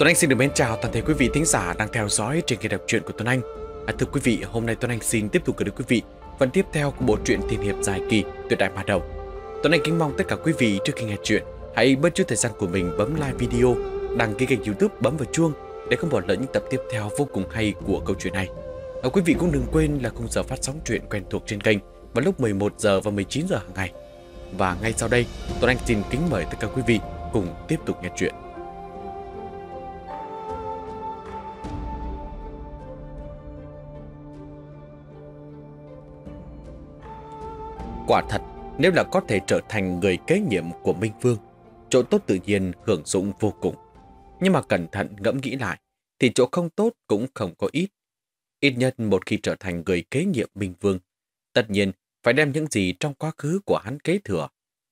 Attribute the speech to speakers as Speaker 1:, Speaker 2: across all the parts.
Speaker 1: Tuấn Anh xin được mến chào toàn thể quý vị thính giả đang theo dõi trên kênh đọc truyện của Tuấn Anh. À, thưa quý vị, hôm nay Tuấn Anh xin tiếp tục gửi đến quý vị phần tiếp theo của bộ truyện tiên hiệp dài kỳ Tuyệt đại ma đầu. Tuấn Anh kính mong tất cả quý vị trước khi nghe truyện hãy bớt chút thời gian của mình bấm like video, đăng ký kênh YouTube bấm vào chuông để không bỏ lỡ những tập tiếp theo vô cùng hay của câu chuyện này. À, quý vị cũng đừng quên là khung giờ phát sóng truyện quen thuộc trên kênh vào lúc 11 giờ và 19 giờ hàng ngày. Và ngay sau đây, Tuấn Anh xin kính mời tất cả quý vị cùng tiếp tục nghe truyện. Quả thật, nếu là có thể trở thành người kế nhiệm của Minh Vương, chỗ tốt tự nhiên hưởng dụng vô cùng. Nhưng mà cẩn thận ngẫm nghĩ lại, thì chỗ không tốt cũng không có ít. Ít nhất một khi trở thành người kế nhiệm Minh Vương, tất nhiên phải đem những gì trong quá khứ của hắn kế thừa,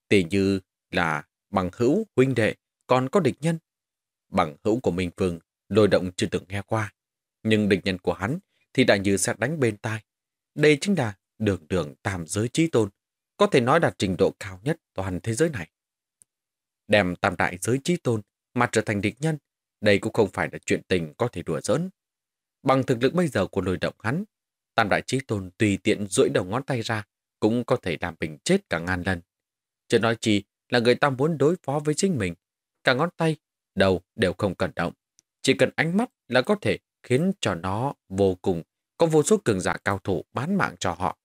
Speaker 1: tỉ như là bằng hữu, huynh đệ, còn có địch nhân. Bằng hữu của Minh Vương, lôi động chưa từng nghe qua, nhưng địch nhân của hắn thì đại như sẽ đánh bên tai. Đây chính là đường đường tam giới trí tôn, có thể nói đạt trình độ cao nhất toàn thế giới này. Đem tam đại giới trí tôn mà trở thành địch nhân, đây cũng không phải là chuyện tình có thể đùa giỡn. Bằng thực lực bây giờ của lôi động hắn, tam đại trí tôn tùy tiện duỗi đầu ngón tay ra cũng có thể làm mình chết cả ngàn lần. Chưa nói chi là người ta muốn đối phó với chính mình, cả ngón tay, đầu đều không cần động. Chỉ cần ánh mắt là có thể khiến cho nó vô cùng có vô số cường giả cao thủ bán mạng cho họ.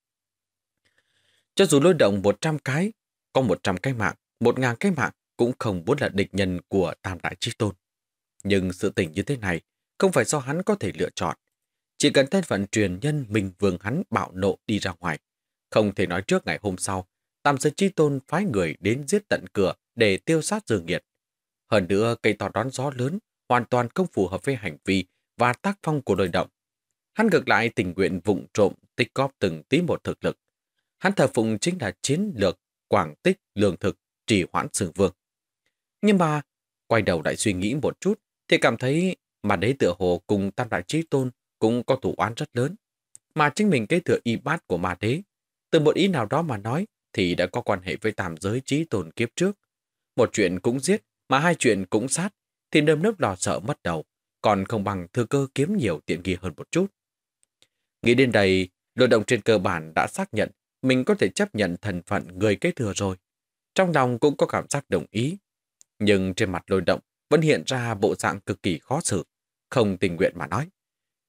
Speaker 1: Cho dù lôi động 100 cái, có 100 cái mạng, 1.000 cái mạng cũng không muốn là địch nhân của Tam Đại Chí Tôn. Nhưng sự tình như thế này không phải do hắn có thể lựa chọn. Chỉ cần thân phận truyền nhân mình vương hắn bạo nộ đi ra ngoài. Không thể nói trước ngày hôm sau, Tam Giới Chí Tôn phái người đến giết tận cửa để tiêu sát dường nghiệt. Hơn nữa, cây to đón gió lớn hoàn toàn không phù hợp với hành vi và tác phong của lôi động. Hắn ngược lại tình nguyện vụng trộm tích góp từng tí một thực lực, hắn thờ phụng chính là chiến lược, quảng tích, lương thực, trì hoãn sử vương. Nhưng mà, quay đầu lại suy nghĩ một chút, thì cảm thấy mà đấy tựa hồ cùng tam đại trí tôn cũng có thủ oán rất lớn. Mà chính mình kế thừa y bát của ma đế, từ một ý nào đó mà nói thì đã có quan hệ với tam giới trí tôn kiếp trước. Một chuyện cũng giết, mà hai chuyện cũng sát, thì nơm nớp lo sợ mất đầu, còn không bằng thừa cơ kiếm nhiều tiện nghi hơn một chút. Nghĩ đến đây, luận động trên cơ bản đã xác nhận mình có thể chấp nhận thần phận người kế thừa rồi. Trong lòng cũng có cảm giác đồng ý. Nhưng trên mặt lôi động vẫn hiện ra bộ dạng cực kỳ khó xử, không tình nguyện mà nói.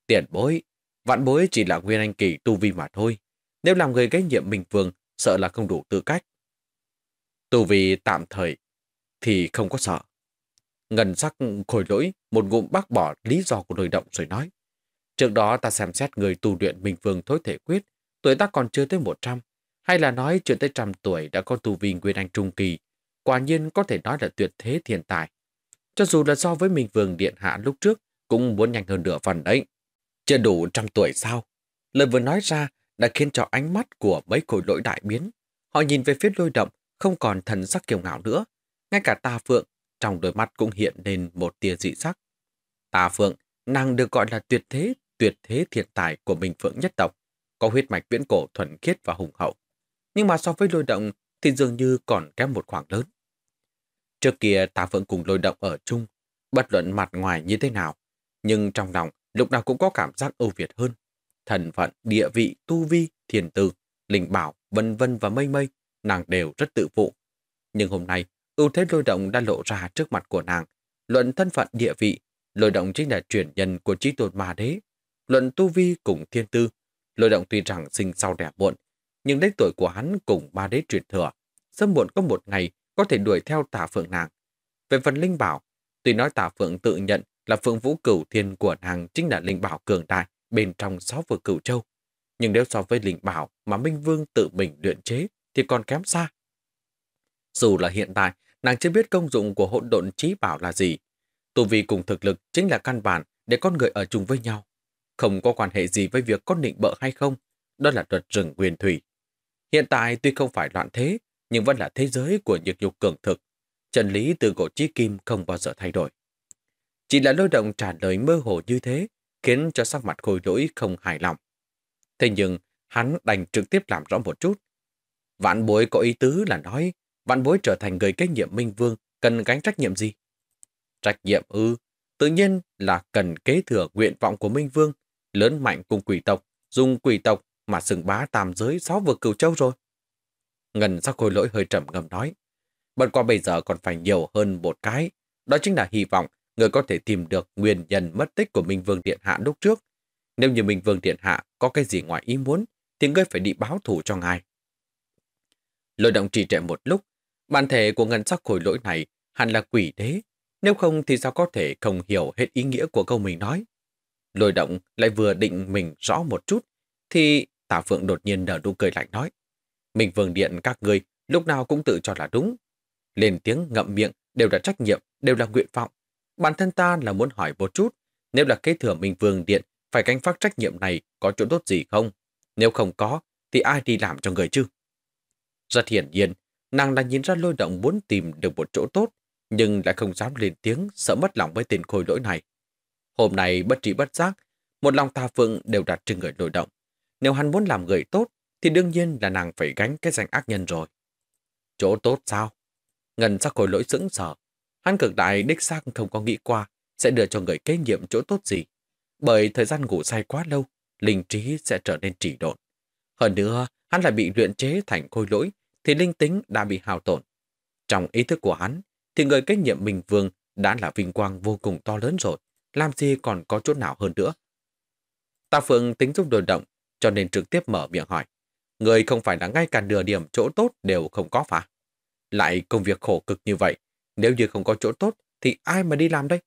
Speaker 1: Tiền bối, vạn bối chỉ là nguyên anh kỳ tu vi mà thôi. Nếu làm người kế nhiệm mình vương, sợ là không đủ tư cách. Tu vi tạm thời thì không có sợ. Ngân sắc khôi lỗi một ngụm bác bỏ lý do của lôi động rồi nói. Trước đó ta xem xét người tu luyện bình vương thối thể quyết tuổi ta còn chưa tới 100, hay là nói chuyện tới trăm tuổi đã có tu vi nguyên anh trung kỳ, quả nhiên có thể nói là tuyệt thế thiên tài. Cho dù là so với Minh Vương Điện Hạ lúc trước, cũng muốn nhanh hơn nửa phần đấy. Chưa đủ trăm tuổi sao? Lời vừa nói ra đã khiến cho ánh mắt của mấy khối lỗi đại biến. Họ nhìn về phía lôi động, không còn thần sắc kiều ngạo nữa. Ngay cả tà phượng, trong đôi mắt cũng hiện lên một tia dị sắc. Tà phượng, nàng được gọi là tuyệt thế, tuyệt thế thiện tài của Minh Phượng nhất tộc có huyết mạch viễn cổ thuần khiết và hùng hậu. Nhưng mà so với lôi động thì dường như còn kém một khoảng lớn. Trước kia ta vẫn cùng lôi động ở chung, bất luận mặt ngoài như thế nào, nhưng trong lòng lúc nào cũng có cảm giác ưu việt hơn. Thần phận, địa vị, tu vi, thiền tư, linh bảo, vân vân và mây mây, nàng đều rất tự phụ. Nhưng hôm nay, ưu thế lôi động đã lộ ra trước mặt của nàng. Luận thân phận địa vị, lôi động chính là truyền nhân của trí tôn mà đế. Luận tu vi cùng thiên tư Lôi động tuy rằng sinh sau đẻ muộn, nhưng đến tuổi của hắn cùng ba đế truyền thừa, sớm muộn có một ngày có thể đuổi theo tả phượng nàng. Về phần linh bảo, tuy nói tả phượng tự nhận là phượng vũ cửu thiên của nàng chính là linh bảo cường đại bên trong sáu vực cửu châu. Nhưng nếu so với linh bảo mà Minh Vương tự mình luyện chế thì còn kém xa. Dù là hiện tại, nàng chưa biết công dụng của hỗn độn trí bảo là gì. Tù vi cùng thực lực chính là căn bản để con người ở chung với nhau không có quan hệ gì với việc có định bợ hay không, đó là luật rừng quyền thủy. Hiện tại tuy không phải loạn thế, nhưng vẫn là thế giới của những nhục cường thực. Trần lý từ cổ chí kim không bao giờ thay đổi. Chỉ là lôi động trả lời mơ hồ như thế, khiến cho sắc mặt khôi lỗi không hài lòng. Thế nhưng, hắn đành trực tiếp làm rõ một chút. Vạn bối có ý tứ là nói, vạn bối trở thành người kế nhiệm minh vương, cần gánh trách nhiệm gì? Trách nhiệm ư, tự nhiên là cần kế thừa nguyện vọng của minh vương, lớn mạnh cùng quỷ tộc, dùng quỷ tộc mà sừng bá tam giới sáu vực cửu châu rồi. Ngân sắc khôi lỗi hơi trầm ngầm nói. bật qua bây giờ còn phải nhiều hơn một cái. Đó chính là hy vọng người có thể tìm được nguyên nhân mất tích của Minh Vương Điện Hạ lúc trước. Nếu như Minh Vương Điện Hạ có cái gì ngoài ý muốn, thì ngươi phải đi báo thủ cho ngài. Lôi động trì trệ một lúc, bản thể của ngân sắc khôi lỗi này hẳn là quỷ đế. Nếu không thì sao có thể không hiểu hết ý nghĩa của câu mình nói. Lôi động lại vừa định mình rõ một chút, thì Tả Phượng đột nhiên nở nụ cười lạnh nói. Mình vương điện các người lúc nào cũng tự cho là đúng. Lên tiếng ngậm miệng đều là trách nhiệm, đều là nguyện vọng. Bản thân ta là muốn hỏi một chút, nếu là kế thừa mình vương điện, phải canh phát trách nhiệm này có chỗ tốt gì không? Nếu không có, thì ai đi làm cho người chứ? Rất hiển nhiên, nàng đã nhìn ra lôi động muốn tìm được một chỗ tốt, nhưng lại không dám lên tiếng sợ mất lòng với tiền khôi lỗi này. Hôm nay bất trí bất giác, một lòng tà phượng đều đặt trên người lôi động. Nếu hắn muốn làm người tốt, thì đương nhiên là nàng phải gánh cái danh ác nhân rồi. Chỗ tốt sao? Ngân sắc khối lỗi sững sờ. Hắn cực đại đích xác không có nghĩ qua sẽ đưa cho người kế nhiệm chỗ tốt gì. Bởi thời gian ngủ say quá lâu, linh trí sẽ trở nên trì độn. Hơn nữa, hắn lại bị luyện chế thành khôi lỗi, thì linh tính đã bị hao tổn. Trong ý thức của hắn, thì người kế nhiệm Minh Vương đã là vinh quang vô cùng to lớn rồi làm gì còn có chỗ nào hơn nữa. Tạ Phượng tính giúp đổi động, cho nên trực tiếp mở miệng hỏi. Người không phải là ngay cả nửa điểm chỗ tốt đều không có phải. Lại công việc khổ cực như vậy, nếu như không có chỗ tốt thì ai mà đi làm đây?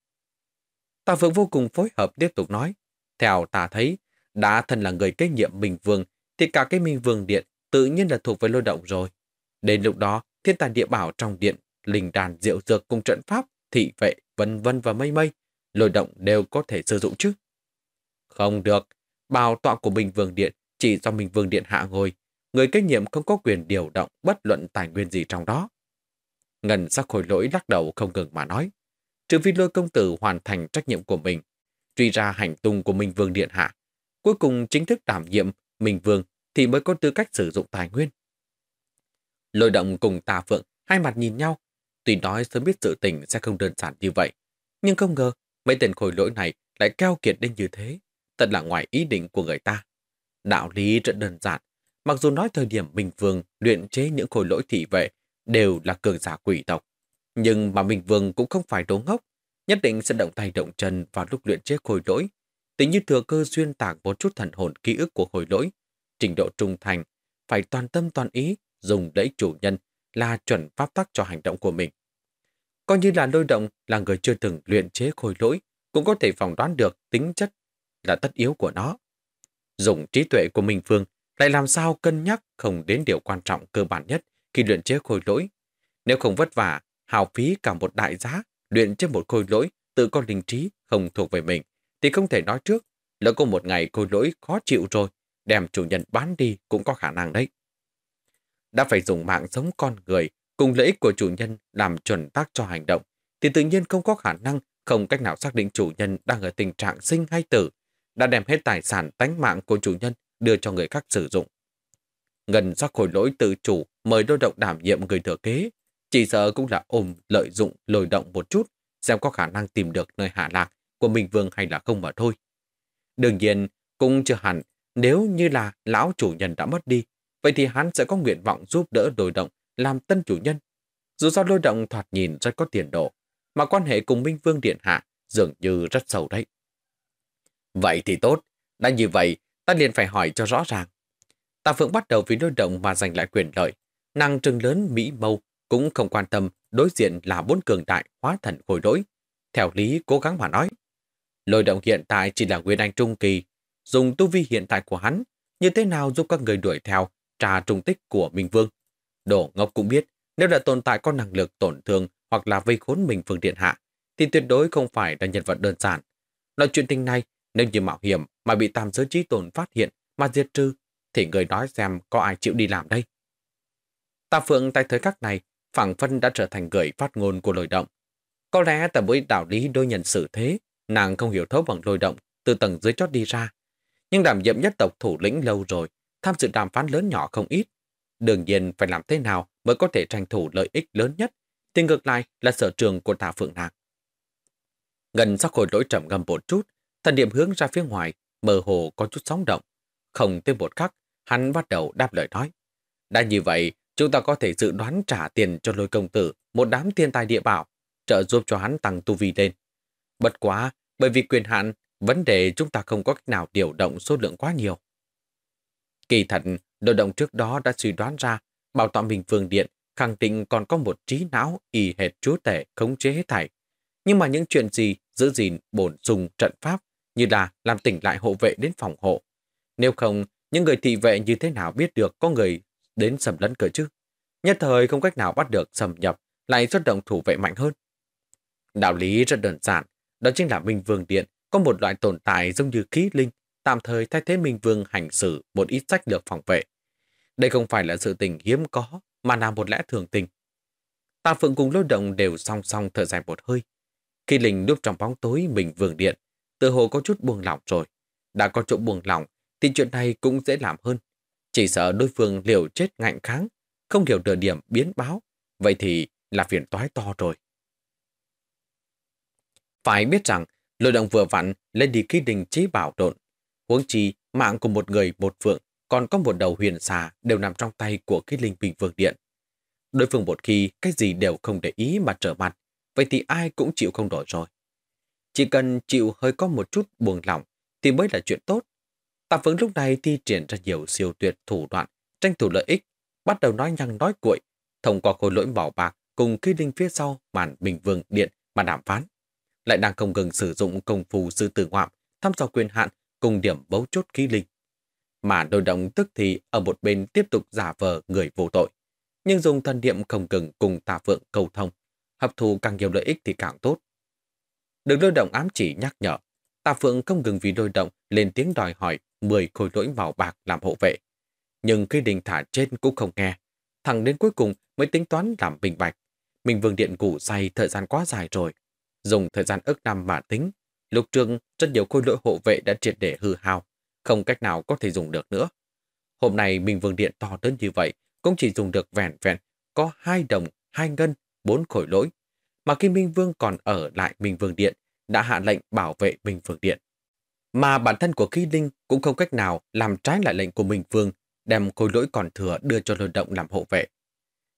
Speaker 1: Tạ Phượng vô cùng phối hợp tiếp tục nói. Theo ta thấy, đã thân là người kế nhiệm Minh Vương, thì cả cái Minh Vương Điện tự nhiên là thuộc về lôi động rồi. Đến lúc đó, thiên tài địa bảo trong điện, linh đàn diệu dược cùng trận pháp, thị vệ, vân vân và mây mây lôi động đều có thể sử dụng chứ. Không được, bào tọa của Minh Vương Điện chỉ do Minh Vương Điện hạ ngồi, người kế nhiệm không có quyền điều động bất luận tài nguyên gì trong đó. Ngân sắc khôi lỗi lắc đầu không ngừng mà nói, trừ phi lôi công tử hoàn thành trách nhiệm của mình, truy ra hành tung của Minh Vương Điện hạ, cuối cùng chính thức đảm nhiệm Minh Vương thì mới có tư cách sử dụng tài nguyên. Lôi động cùng tà phượng hai mặt nhìn nhau, tuy nói sớm biết sự tình sẽ không đơn giản như vậy, nhưng không ngờ mấy tên khôi lỗi này lại keo kiệt đến như thế, thật là ngoài ý định của người ta. Đạo lý rất đơn giản, mặc dù nói thời điểm Minh Vương luyện chế những khôi lỗi thị vệ đều là cường giả quỷ tộc, nhưng mà Minh Vương cũng không phải đố ngốc, nhất định sẽ động tay động chân vào lúc luyện chế khôi lỗi, tính như thừa cơ xuyên tạc một chút thần hồn ký ức của khôi lỗi, trình độ trung thành, phải toàn tâm toàn ý dùng đẩy chủ nhân là chuẩn pháp tắc cho hành động của mình. Coi như là lôi động là người chưa từng luyện chế khôi lỗi, cũng có thể phỏng đoán được tính chất là tất yếu của nó. Dùng trí tuệ của Minh Phương lại làm sao cân nhắc không đến điều quan trọng cơ bản nhất khi luyện chế khôi lỗi. Nếu không vất vả, hào phí cả một đại giá luyện chế một khôi lỗi tự con linh trí không thuộc về mình, thì không thể nói trước, lỡ có một ngày khôi lỗi khó chịu rồi, đem chủ nhân bán đi cũng có khả năng đấy. Đã phải dùng mạng sống con người cùng lợi ích của chủ nhân làm chuẩn tác cho hành động, thì tự nhiên không có khả năng không cách nào xác định chủ nhân đang ở tình trạng sinh hay tử, đã đem hết tài sản tánh mạng của chủ nhân đưa cho người khác sử dụng. Ngân do khối lỗi tự chủ mời đôi động đảm nhiệm người thừa kế, chỉ sợ cũng là ôm lợi dụng lồi động một chút, xem có khả năng tìm được nơi hạ lạc của Minh Vương hay là không mà thôi. Đương nhiên, cũng chưa hẳn, nếu như là lão chủ nhân đã mất đi, vậy thì hắn sẽ có nguyện vọng giúp đỡ đồi động làm tân chủ nhân. Dù sao lôi động thoạt nhìn rất có tiền độ, mà quan hệ cùng Minh Vương Điện Hạ dường như rất sâu đấy. Vậy thì tốt, đã như vậy, ta liền phải hỏi cho rõ ràng. Tạ Phượng bắt đầu vì lôi động mà giành lại quyền lợi, năng trừng lớn Mỹ Mâu cũng không quan tâm đối diện là bốn cường đại hóa thần khối đối. Theo lý cố gắng mà nói, lôi động hiện tại chỉ là nguyên anh trung kỳ, dùng tu vi hiện tại của hắn, như thế nào giúp các người đuổi theo trà trùng tích của Minh Vương. Đổ Ngọc cũng biết, nếu đã tồn tại có năng lực tổn thương hoặc là vây khốn mình Phương Điện Hạ, thì tuyệt đối không phải là nhân vật đơn giản. Nói chuyện tình này, nếu như mạo hiểm mà bị tam giới trí tồn phát hiện mà diệt trừ, thì người nói xem có ai chịu đi làm đây. Tạ Phượng tại thời khắc này, phẳng phân đã trở thành người phát ngôn của lôi động. Có lẽ tại mỗi đạo lý đôi nhận xử thế, nàng không hiểu thấu bằng lôi động từ tầng dưới chót đi ra. Nhưng đảm nhiệm nhất tộc thủ lĩnh lâu rồi, tham dự đàm phán lớn nhỏ không ít, Đương nhiên phải làm thế nào mới có thể tranh thủ lợi ích lớn nhất, thì ngược lại là sở trường của Thả Phượng Nạc. Gần sau khối lỗi trầm ngâm một chút, thần niệm hướng ra phía ngoài, mơ hồ có chút sóng động. Không tới một khắc, hắn bắt đầu đáp lời nói. Đã như vậy, chúng ta có thể dự đoán trả tiền cho lôi công tử một đám thiên tài địa bảo, trợ giúp cho hắn tăng tu vi lên. Bất quá, bởi vì quyền hạn, vấn đề chúng ta không có cách nào điều động số lượng quá nhiều. Kỳ thật, đội động trước đó đã suy đoán ra bảo tọa mình phương điện khẳng định còn có một trí não y hệt chúa tể khống chế hết thảy. Nhưng mà những chuyện gì giữ gìn bổn dùng trận pháp như là làm tỉnh lại hộ vệ đến phòng hộ. Nếu không, những người thị vệ như thế nào biết được có người đến sầm lấn cửa chứ? Nhất thời không cách nào bắt được sầm nhập, lại xuất động thủ vệ mạnh hơn. Đạo lý rất đơn giản, đó chính là Minh Vương Điện có một loại tồn tại giống như khí linh tạm thời thay thế Minh Vương hành xử một ít sách lược phòng vệ. Đây không phải là sự tình hiếm có, mà là một lẽ thường tình. Tà Phượng cùng lôi động đều song song thở dài một hơi. Khi Linh núp trong bóng tối Minh Vương điện, tự hồ có chút buông lỏng rồi. Đã có chỗ buông lỏng, thì chuyện này cũng dễ làm hơn. Chỉ sợ đối phương liều chết ngạnh kháng, không hiểu nửa điểm biến báo. Vậy thì là phiền toái to rồi. Phải biết rằng, lôi động vừa vặn lên đi khi đình trí bảo độn Huống chi, mạng của một người một phượng, còn có một đầu huyền xà đều nằm trong tay của cái linh bình vương điện. Đối phương một khi cái gì đều không để ý mà trở mặt, vậy thì ai cũng chịu không đổi rồi. Chỉ cần chịu hơi có một chút buồn lòng thì mới là chuyện tốt. Tạ Vững lúc này thi triển ra nhiều siêu tuyệt thủ đoạn, tranh thủ lợi ích, bắt đầu nói nhăng nói cuội, thông qua khối lỗi bảo bạc cùng khí linh phía sau màn bình vương điện mà đàm phán. Lại đang không ngừng sử dụng công phu sư tử ngoạm, thăm dò quyền hạn cùng điểm bấu chốt khí linh. Mà đôi đồng tức thì ở một bên tiếp tục giả vờ người vô tội, nhưng dùng thần niệm không cừng cùng tà phượng cầu thông, hấp thụ càng nhiều lợi ích thì càng tốt. Được đôi đồng ám chỉ nhắc nhở, tà phượng không ngừng vì đôi động lên tiếng đòi hỏi 10 khối lỗi màu bạc làm hộ vệ. Nhưng khi đình thả trên cũng không nghe, thẳng đến cuối cùng mới tính toán làm bình bạch. Mình vương điện củ say thời gian quá dài rồi, dùng thời gian ước năm mà tính Lúc trước, rất nhiều khôi lỗi hộ vệ đã triệt để hư hao, không cách nào có thể dùng được nữa. Hôm nay Minh Vương Điện to đến như vậy, cũng chỉ dùng được vẹn vẹn, có hai đồng, hai ngân, bốn khối lỗi. Mà khi Minh Vương còn ở lại Minh Vương Điện, đã hạ lệnh bảo vệ Minh Vương Điện. Mà bản thân của Khi Linh cũng không cách nào làm trái lại lệnh của Minh Vương, đem khối lỗi còn thừa đưa cho lôi động làm hộ vệ.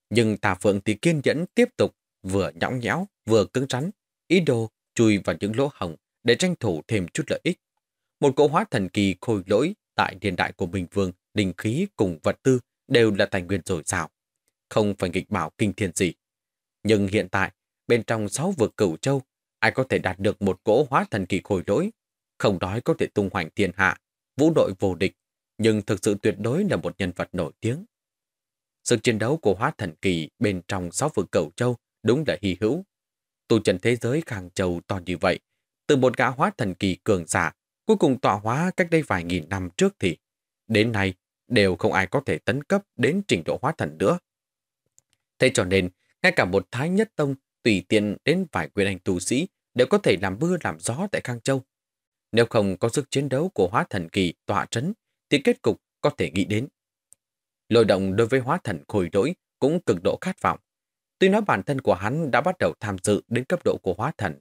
Speaker 1: Nhưng Tà Phượng thì kiên nhẫn tiếp tục, vừa nhõng nhẽo, vừa cứng rắn, ý đồ chui vào những lỗ hồng để tranh thủ thêm chút lợi ích. Một cỗ hóa thần kỳ khôi lỗi tại hiện đại của Bình Vương, đình khí cùng vật tư đều là tài nguyên dồi dào, không phải nghịch bảo kinh thiên gì. Nhưng hiện tại, bên trong sáu vực cửu châu, ai có thể đạt được một cỗ hóa thần kỳ khôi lỗi, không nói có thể tung hoành thiên hạ, vũ đội vô địch, nhưng thực sự tuyệt đối là một nhân vật nổi tiếng. Sức chiến đấu của hóa thần kỳ bên trong sáu vực cửu châu đúng là hy hữu. Tù trần thế giới khang châu to như vậy, từ một gã hóa thần kỳ cường giả, cuối cùng tọa hóa cách đây vài nghìn năm trước thì, đến nay đều không ai có thể tấn cấp đến trình độ hóa thần nữa. Thế cho nên, ngay cả một thái nhất tông tùy tiện đến vài quyền anh tu sĩ đều có thể làm mưa làm gió tại Khang Châu. Nếu không có sức chiến đấu của hóa thần kỳ tọa trấn, thì kết cục có thể nghĩ đến. Lôi động đối với hóa thần khôi đổi cũng cực độ khát vọng. Tuy nói bản thân của hắn đã bắt đầu tham dự đến cấp độ của hóa thần,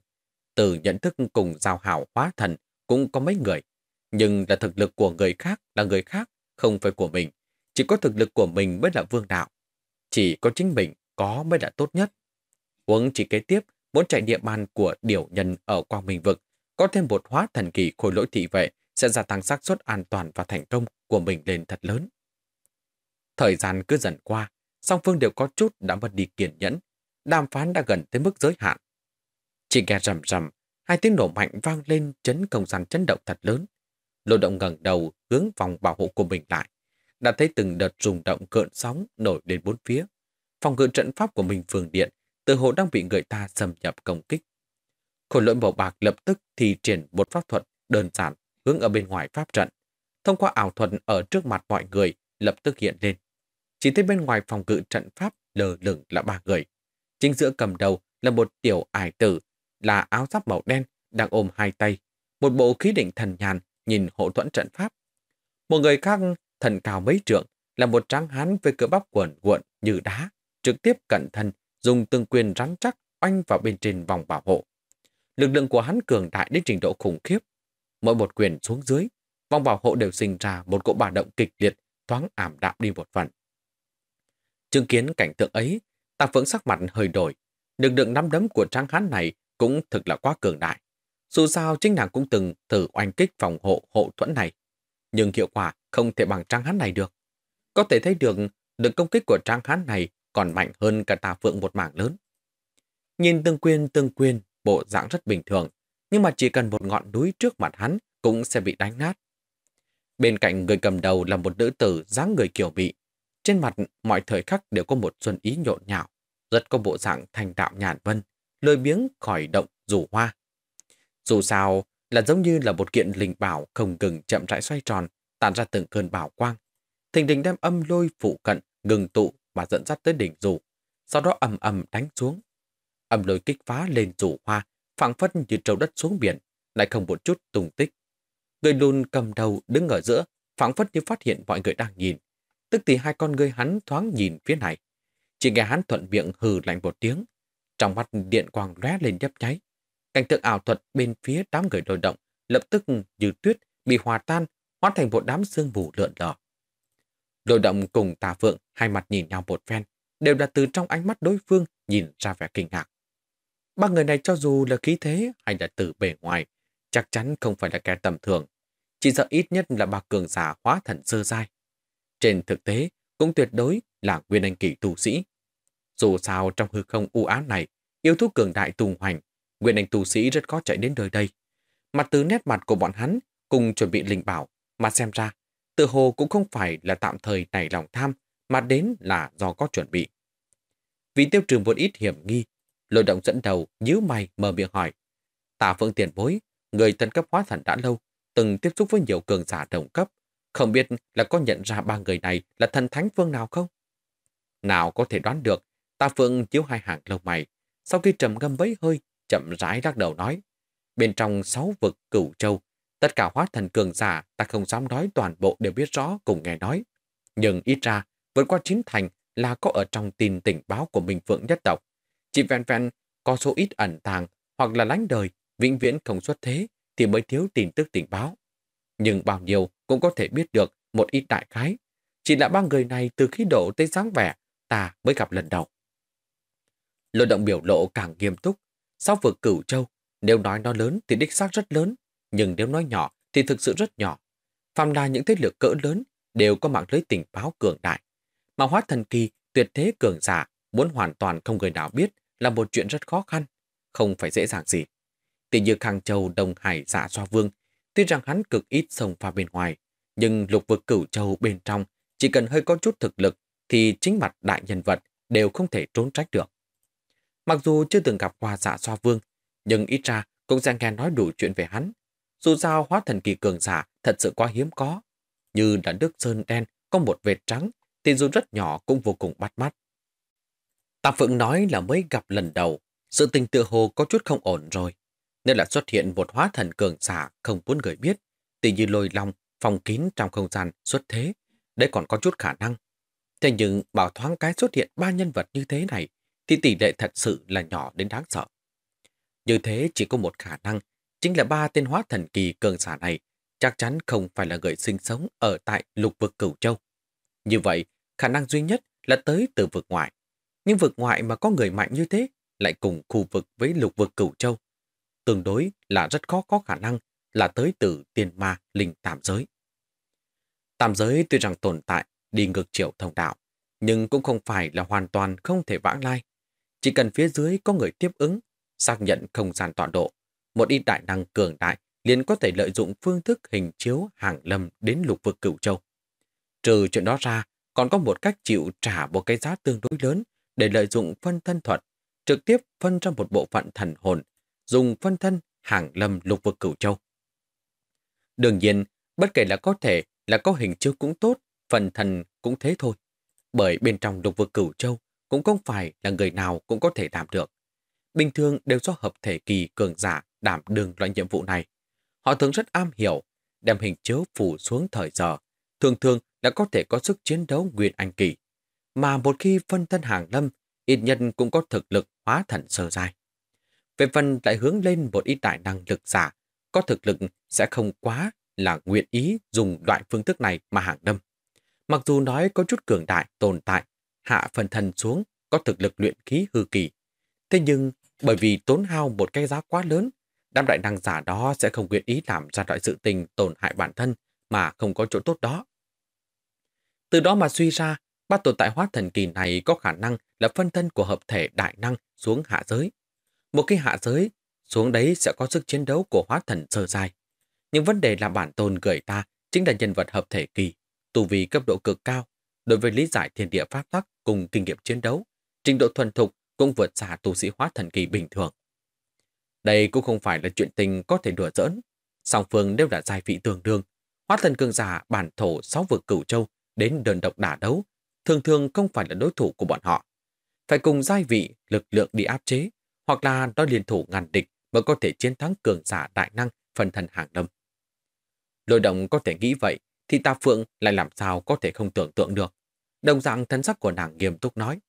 Speaker 1: từ nhận thức cùng giao hảo hóa thần cũng có mấy người, nhưng là thực lực của người khác là người khác, không phải của mình. Chỉ có thực lực của mình mới là vương đạo. Chỉ có chính mình có mới là tốt nhất. Huống chỉ kế tiếp muốn chạy địa bàn của điều nhân ở Quang Minh Vực, có thêm một hóa thần kỳ khối lỗi thị vệ sẽ gia tăng xác suất an toàn và thành công của mình lên thật lớn. Thời gian cứ dần qua, song phương đều có chút đã mất đi kiên nhẫn. Đàm phán đã gần tới mức giới hạn. Chỉ nghe rầm rầm, hai tiếng nổ mạnh vang lên chấn không gian chấn động thật lớn. Lô động ngẩng đầu hướng vòng bảo hộ của mình lại. Đã thấy từng đợt rung động cợn sóng nổi đến bốn phía. Phòng ngự trận pháp của mình phường điện, từ hồ đang bị người ta xâm nhập công kích. Khổ lỗi màu bạc lập tức thì triển một pháp thuật đơn giản hướng ở bên ngoài pháp trận. Thông qua ảo thuật ở trước mặt mọi người lập tức hiện lên. Chỉ thấy bên ngoài phòng cự trận pháp lờ lửng là ba người. Chính giữa cầm đầu là một tiểu ải tử là áo giáp màu đen đang ôm hai tay, một bộ khí định thần nhàn nhìn hộ thuẫn trận pháp. Một người khác thần cao mấy trượng là một tráng hán với cơ bắp cuộn cuộn như đá, trực tiếp cẩn thân dùng tương quyền rắn chắc oanh vào bên trên vòng bảo hộ. Lực lượng của hắn cường đại đến trình độ khủng khiếp. Mỗi một quyền xuống dưới, vòng bảo hộ đều sinh ra một cỗ bà động kịch liệt, thoáng ảm đạm đi một phần. Chứng kiến cảnh tượng ấy, Tạ Phượng sắc mặt hơi đổi. Lực lượng nắm đấm của tráng hán này cũng thực là quá cường đại. Dù sao chính nàng cũng từng thử oanh kích phòng hộ hộ thuẫn này, nhưng hiệu quả không thể bằng trang hán này được. Có thể thấy được lực công kích của trang hán này còn mạnh hơn cả tà phượng một mảng lớn. Nhìn tương quyên tương quyên, bộ dạng rất bình thường, nhưng mà chỉ cần một ngọn núi trước mặt hắn cũng sẽ bị đánh nát. Bên cạnh người cầm đầu là một nữ tử dáng người kiểu bị. Trên mặt mọi thời khắc đều có một xuân ý nhộn nhạo, rất có bộ dạng thành đạo nhàn vân, lười biếng khỏi động rủ hoa. Dù sao là giống như là một kiện linh bảo không ngừng chậm rãi xoay tròn, tản ra từng cơn bảo quang. Thình đình đem âm lôi phụ cận, ngừng tụ và dẫn dắt tới đỉnh rủ, sau đó ầm ầm đánh xuống. Âm lôi kích phá lên rủ hoa, phẳng phất như trầu đất xuống biển, lại không một chút tùng tích. Người lùn cầm đầu đứng ở giữa, phẳng phất như phát hiện mọi người đang nhìn. Tức thì hai con người hắn thoáng nhìn phía này. Chỉ nghe hắn thuận miệng hừ lạnh một tiếng, trong mắt điện quang lóe lên nhấp nháy. Cảnh tượng ảo thuật bên phía đám người đôi động lập tức như tuyết bị hòa tan, hóa thành một đám sương mù lượn lờ. Đôi động cùng tà phượng hai mặt nhìn nhau một phen, đều là từ trong ánh mắt đối phương nhìn ra vẻ kinh ngạc. Ba người này cho dù là khí thế hay là từ bề ngoài, chắc chắn không phải là kẻ tầm thường, chỉ sợ ít nhất là ba cường giả hóa thần sơ giai. Trên thực tế, cũng tuyệt đối là nguyên anh kỳ tu sĩ, dù sao trong hư không u ám này, yêu thú cường đại tùng hoành, nguyên anh tù sĩ rất khó chạy đến nơi đây. Mặt từ nét mặt của bọn hắn cùng chuẩn bị linh bảo, mà xem ra, tự hồ cũng không phải là tạm thời nảy lòng tham, mà đến là do có chuẩn bị. Vì tiêu trừ một ít hiểm nghi, lôi động dẫn đầu, nhíu mày mở miệng hỏi. Tả phương tiền bối, người tân cấp hóa thần đã lâu, từng tiếp xúc với nhiều cường giả đồng cấp, không biết là có nhận ra ba người này là thần thánh phương nào không? Nào có thể đoán được Ta Phượng chiếu hai hàng lông mày, sau khi trầm ngâm mấy hơi, chậm rãi lắc đầu nói. Bên trong sáu vực cửu châu, tất cả hóa thần cường giả ta không dám nói toàn bộ đều biết rõ cùng nghe nói. Nhưng ít ra, vượt qua chín thành là có ở trong tin tình báo của Minh Phượng nhất tộc. Chỉ vẹn vẹn có số ít ẩn tàng hoặc là lánh đời, vĩnh viễn không xuất thế thì mới thiếu tin tức tình báo. Nhưng bao nhiêu cũng có thể biết được một ít đại khái. Chỉ là ba người này từ khi độ tới dáng vẻ, ta mới gặp lần đầu. Lôi động biểu lộ càng nghiêm túc. Sau vực cửu châu, nếu nói nó lớn thì đích xác rất lớn, nhưng nếu nói nhỏ thì thực sự rất nhỏ. Phàm đa những thế lực cỡ lớn đều có mạng lưới tình báo cường đại. Mà hóa thần kỳ, tuyệt thế cường giả, muốn hoàn toàn không người nào biết là một chuyện rất khó khăn, không phải dễ dàng gì. Tỷ như Khang Châu Đồng Hải giả dạ soa Vương, tuy rằng hắn cực ít sông pha bên ngoài, nhưng lục vực cửu châu bên trong chỉ cần hơi có chút thực lực thì chính mặt đại nhân vật đều không thể trốn trách được. Mặc dù chưa từng gặp qua dạ xoa vương, nhưng ít ra cũng sẽ nghe nói đủ chuyện về hắn. Dù sao hóa thần kỳ cường giả thật sự quá hiếm có. Như đã nước sơn đen có một vệt trắng, thì dù rất nhỏ cũng vô cùng bắt mắt. Tạ Phượng nói là mới gặp lần đầu, sự tình tự hồ có chút không ổn rồi. Nên là xuất hiện một hóa thần cường giả không muốn người biết, tình như lôi long, phòng kín trong không gian xuất thế, đấy còn có chút khả năng. Thế nhưng bảo thoáng cái xuất hiện ba nhân vật như thế này thì tỷ lệ thật sự là nhỏ đến đáng sợ. Như thế chỉ có một khả năng, chính là ba tên hóa thần kỳ cường giả này chắc chắn không phải là người sinh sống ở tại lục vực cửu châu. Như vậy, khả năng duy nhất là tới từ vực ngoại. Nhưng vực ngoại mà có người mạnh như thế lại cùng khu vực với lục vực cửu châu. Tương đối là rất khó có khả năng là tới từ tiền ma linh tạm giới. tạm giới tuy rằng tồn tại đi ngược chiều thông đạo, nhưng cũng không phải là hoàn toàn không thể vãng lai. Chỉ cần phía dưới có người tiếp ứng, xác nhận không gian tọa độ, một ít đại năng cường đại liền có thể lợi dụng phương thức hình chiếu hàng lâm đến lục vực cửu châu. Trừ chuyện đó ra, còn có một cách chịu trả một cái giá tương đối lớn để lợi dụng phân thân thuật, trực tiếp phân ra một bộ phận thần hồn, dùng phân thân hàng lâm lục vực cửu châu. Đương nhiên, bất kể là có thể là có hình chiếu cũng tốt, phần thần cũng thế thôi. Bởi bên trong lục vực cửu châu cũng không phải là người nào cũng có thể đảm được. Bình thường đều do hợp thể kỳ cường giả đảm đương loại nhiệm vụ này. Họ thường rất am hiểu, đem hình chiếu phủ xuống thời giờ, thường thường đã có thể có sức chiến đấu nguyên anh kỳ. Mà một khi phân thân hàng lâm, ít nhân cũng có thực lực hóa thần sơ dài. Về phần lại hướng lên một ít đại năng lực giả, có thực lực sẽ không quá là nguyện ý dùng loại phương thức này mà hàng lâm. Mặc dù nói có chút cường đại tồn tại hạ phần thần xuống có thực lực luyện khí hư kỳ. Thế nhưng bởi vì tốn hao một cái giá quá lớn, đám đại năng giả đó sẽ không nguyện ý làm ra loại sự tình tổn hại bản thân mà không có chỗ tốt đó. Từ đó mà suy ra, ba tồn tại hóa thần kỳ này có khả năng là phân thân của hợp thể đại năng xuống hạ giới. Một cái hạ giới, xuống đấy sẽ có sức chiến đấu của hóa thần sơ dài. Nhưng vấn đề là bản tồn gửi ta chính là nhân vật hợp thể kỳ, tu vì cấp độ cực cao, đối với lý giải thiên địa pháp tắc cùng kinh nghiệm chiến đấu, trình độ thuần thục cũng vượt xa tu sĩ hóa thần kỳ bình thường. Đây cũng không phải là chuyện tình có thể đùa giỡn. Song phương đều đã giai vị tương đương. Hóa thần cường giả bản thổ sáu vực cửu châu đến đơn độc đả đấu, thường thường không phải là đối thủ của bọn họ. Phải cùng giai vị, lực lượng đi áp chế, hoặc là đo liên thủ ngàn địch mới có thể chiến thắng cường giả đại năng phần thần hàng lâm. Lôi động có thể nghĩ vậy, thì ta phượng lại làm sao có thể không tưởng tượng được. Đồng dạng thân sắc của nàng nghiêm túc nói.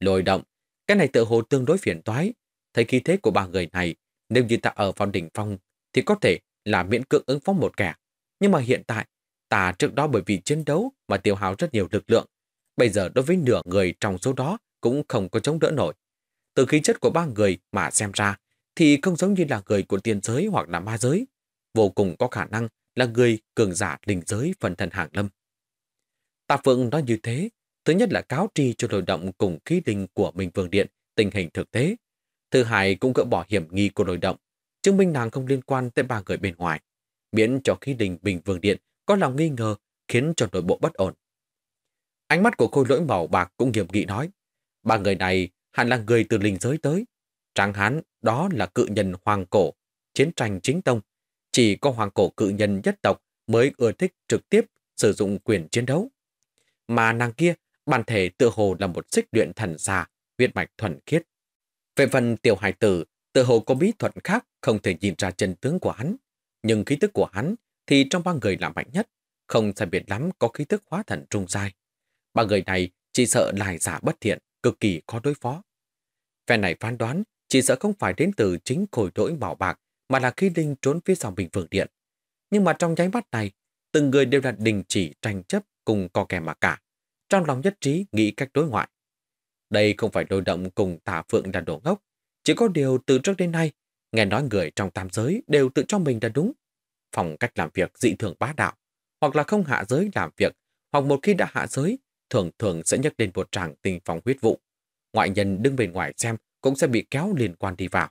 Speaker 1: lồi động, cái này tự hồ tương đối phiền toái. Thấy khí thế của ba người này, nếu như ta ở vào đỉnh phong thì có thể là miễn cưỡng ứng phó một kẻ. Nhưng mà hiện tại, ta trước đó bởi vì chiến đấu mà tiêu hao rất nhiều lực lượng. Bây giờ đối với nửa người trong số đó cũng không có chống đỡ nổi. Từ khí chất của ba người mà xem ra thì không giống như là người của tiên giới hoặc là ma giới. Vô cùng có khả năng là người cường giả linh giới phần thần hàng lâm. Tạ Phượng nói như thế Thứ nhất là cáo tri cho đội động cùng khí linh của Minh Vương Điện tình hình thực tế. Thứ hai cũng gỡ bỏ hiểm nghi của đội động, chứng minh nàng không liên quan tới ba người bên ngoài, miễn cho khí linh Minh Vương Điện có lòng nghi ngờ khiến cho nội bộ bất ổn. Ánh mắt của khôi lỗi màu bạc cũng nghiêm nghị nói, ba người này hẳn là người từ linh giới tới. Tráng hán đó là cự nhân hoàng cổ, chiến tranh chính tông. Chỉ có hoàng cổ cự nhân nhất tộc mới ưa thích trực tiếp sử dụng quyền chiến đấu. Mà nàng kia bản thể tự hồ là một xích luyện thần già, huyết mạch thuần khiết. Về phần tiểu hải tử, tự hồ có bí thuật khác không thể nhìn ra chân tướng của hắn. Nhưng khí tức của hắn thì trong ba người là mạnh nhất, không sai biệt lắm có khí tức hóa thần trung giai. Ba người này chỉ sợ lại giả bất thiện, cực kỳ khó đối phó. Phe này phán đoán chỉ sợ không phải đến từ chính khối lỗi bảo bạc mà là khi Linh trốn phía sau bình Vương Điện. Nhưng mà trong nháy mắt này, từng người đều đặt đình chỉ tranh chấp cùng co kè mà cả trong lòng nhất trí nghĩ cách đối ngoại. Đây không phải đôi động cùng tả phượng là đổ ngốc, chỉ có điều từ trước đến nay, nghe nói người trong tam giới đều tự cho mình là đúng. Phòng cách làm việc dị thường bá đạo, hoặc là không hạ giới làm việc, hoặc một khi đã hạ giới, thường thường sẽ nhắc đến một tràng tình phòng huyết vụ. Ngoại nhân đứng bên ngoài xem cũng sẽ bị kéo liên quan đi vào.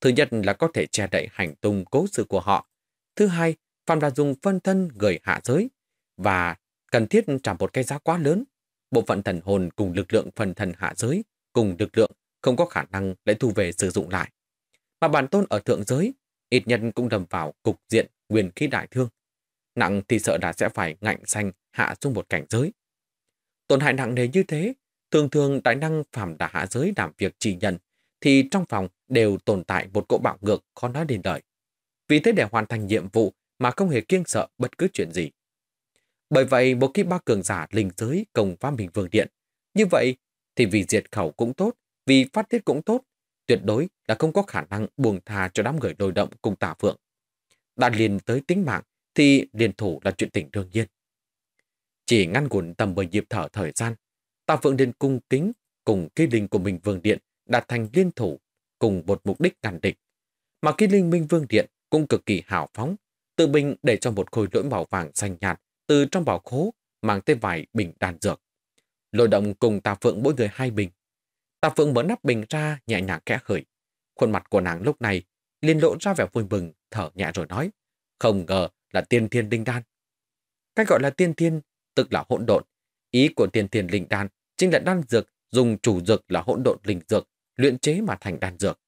Speaker 1: Thứ nhất là có thể che đậy hành tung cố sự của họ. Thứ hai, phạm là dùng phân thân gửi hạ giới. Và cần thiết trả một cái giá quá lớn. Bộ phận thần hồn cùng lực lượng phần thần hạ giới, cùng lực lượng không có khả năng lại thu về sử dụng lại. Mà bản tôn ở thượng giới, ít nhân cũng đầm vào cục diện nguyên khí đại thương. Nặng thì sợ đã sẽ phải ngạnh xanh hạ xuống một cảnh giới. Tổn hại nặng nề như thế, thường thường tài năng phàm đã hạ giới đảm việc chỉ nhận, thì trong phòng đều tồn tại một cỗ bạo ngược khó nói đến đời. Vì thế để hoàn thành nhiệm vụ mà không hề kiêng sợ bất cứ chuyện gì, bởi vậy một khi ba cường giả linh giới công phá minh vương điện, như vậy thì vì diệt khẩu cũng tốt, vì phát tiết cũng tốt, tuyệt đối là không có khả năng buông tha cho đám người đôi động cùng tà phượng. Đã liền tới tính mạng thì liền thủ là chuyện tình đương nhiên. Chỉ ngăn ngủn tầm bởi nhịp thở thời gian, tà phượng liền cung kính cùng ký linh của minh vương điện đạt thành liên thủ cùng một mục đích cản địch. Mà ký linh minh vương điện cũng cực kỳ hào phóng, tự mình để cho một khối lỗi màu vàng xanh nhạt từ trong bảo khố mang tới vài bình đàn dược. Lôi động cùng Tà Phượng mỗi người hai bình. Tà Phượng mở nắp bình ra nhẹ nhàng kẽ khởi. Khuôn mặt của nàng lúc này liền lộ ra vẻ vui mừng, thở nhẹ rồi nói. Không ngờ là tiên thiên linh đan. cách gọi là tiên thiên tức là hỗn độn. Ý của tiên thiên linh đan chính là đan dược dùng chủ dược là hỗn độn linh dược luyện chế mà thành đan dược.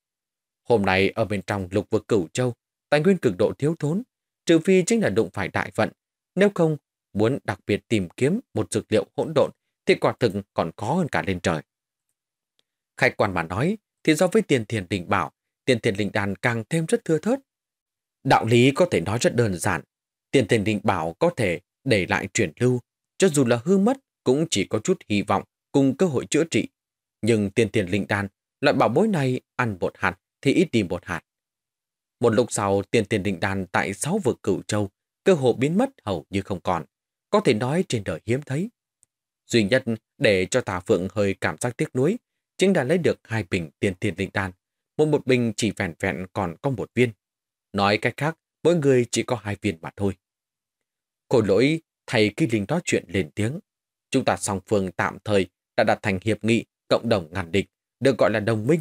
Speaker 1: Hôm nay ở bên trong lục vực cửu châu, tài nguyên cực độ thiếu thốn, trừ phi chính là đụng phải đại vận, nếu không Muốn đặc biệt tìm kiếm một dược liệu hỗn độn thì quả thực còn khó hơn cả lên trời. Khách quan mà nói thì do với tiền thiền linh bảo, tiền thiền linh đàn càng thêm rất thưa thớt. Đạo lý có thể nói rất đơn giản. Tiền thiền linh bảo có thể để lại chuyển lưu, cho dù là hư mất cũng chỉ có chút hy vọng cùng cơ hội chữa trị. Nhưng tiền tiền linh đan loại bảo bối này ăn một hạt thì ít đi một hạt. Một lúc sau, tiền tiền định đan tại sáu vực cửu châu, cơ hội biến mất hầu như không còn có thể nói trên đời hiếm thấy. Duy nhất để cho Tà Phượng hơi cảm giác tiếc nuối, chính là lấy được hai bình tiền tiền linh đan, một một bình chỉ vẹn vẹn còn có một viên. Nói cách khác, mỗi người chỉ có hai viên mà thôi. Khổ lỗi, thầy Kỳ Linh nói chuyện lên tiếng. Chúng ta song phương tạm thời đã đặt thành hiệp nghị cộng đồng ngàn địch, được gọi là đồng minh,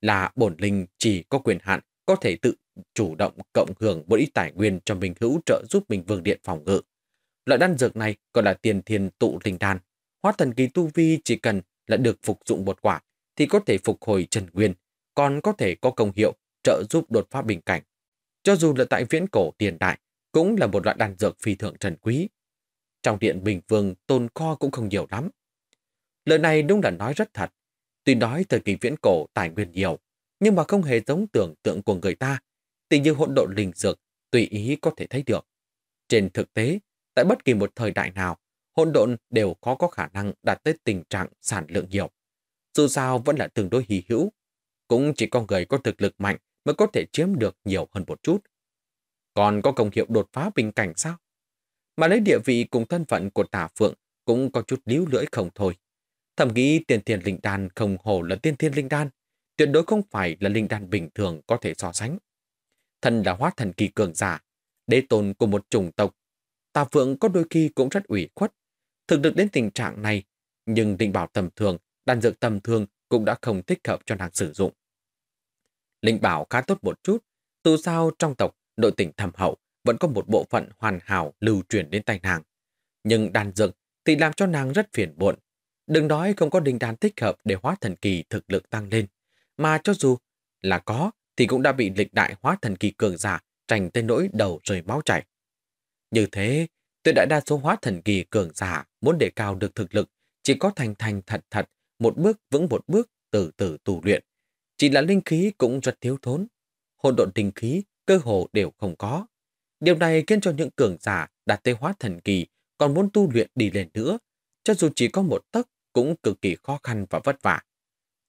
Speaker 1: là bổn linh chỉ có quyền hạn có thể tự chủ động cộng hưởng một ít tài nguyên cho mình hữu trợ giúp mình vương điện phòng ngự. Loại đan dược này gọi là tiền thiền tụ linh đan. Hóa thần kỳ tu vi chỉ cần là được phục dụng một quả thì có thể phục hồi trần nguyên, còn có thể có công hiệu trợ giúp đột phá bình cảnh. Cho dù là tại viễn cổ tiền đại, cũng là một loại đan dược phi thượng trần quý. Trong điện bình vương tôn kho cũng không nhiều lắm. Lời này đúng là nói rất thật. Tuy nói thời kỳ viễn cổ tài nguyên nhiều, nhưng mà không hề giống tưởng tượng của người ta. Tình như hỗn độn linh dược, tùy ý có thể thấy được. Trên thực tế, tại bất kỳ một thời đại nào, hỗn độn đều có có khả năng đạt tới tình trạng sản lượng nhiều. Dù sao vẫn là tương đối hy hữu, cũng chỉ con người có thực lực mạnh mới có thể chiếm được nhiều hơn một chút. Còn có công hiệu đột phá bình cảnh sao? Mà lấy địa vị cùng thân phận của tả phượng cũng có chút líu lưỡi không thôi. Thầm nghĩ tiền thiên linh đan không hổ là tiên thiên linh đan, tuyệt đối không phải là linh đan bình thường có thể so sánh. Thần là hóa thần kỳ cường giả, đế tôn của một chủng tộc Tà Phượng có đôi khi cũng rất ủy khuất. Thực được đến tình trạng này, nhưng định bảo tầm thường, đàn dược tầm thường cũng đã không thích hợp cho nàng sử dụng. Linh bảo khá tốt một chút, dù sao trong tộc, nội tỉnh thầm hậu vẫn có một bộ phận hoàn hảo lưu truyền đến tay nàng. Nhưng đàn dược thì làm cho nàng rất phiền muộn. Đừng nói không có đình đàn thích hợp để hóa thần kỳ thực lực tăng lên, mà cho dù là có thì cũng đã bị lịch đại hóa thần kỳ cường giả trành tên nỗi đầu rời máu chảy. Như thế, tuyệt đại đa số hóa thần kỳ cường giả muốn đề cao được thực lực, chỉ có thành thành thật thật, một bước vững một bước, từ từ tù luyện. Chỉ là linh khí cũng rất thiếu thốn, hồn độn tinh khí cơ hồ đều không có. Điều này khiến cho những cường giả đạt tới hóa thần kỳ còn muốn tu luyện đi lên nữa, cho dù chỉ có một tấc cũng cực kỳ khó khăn và vất vả.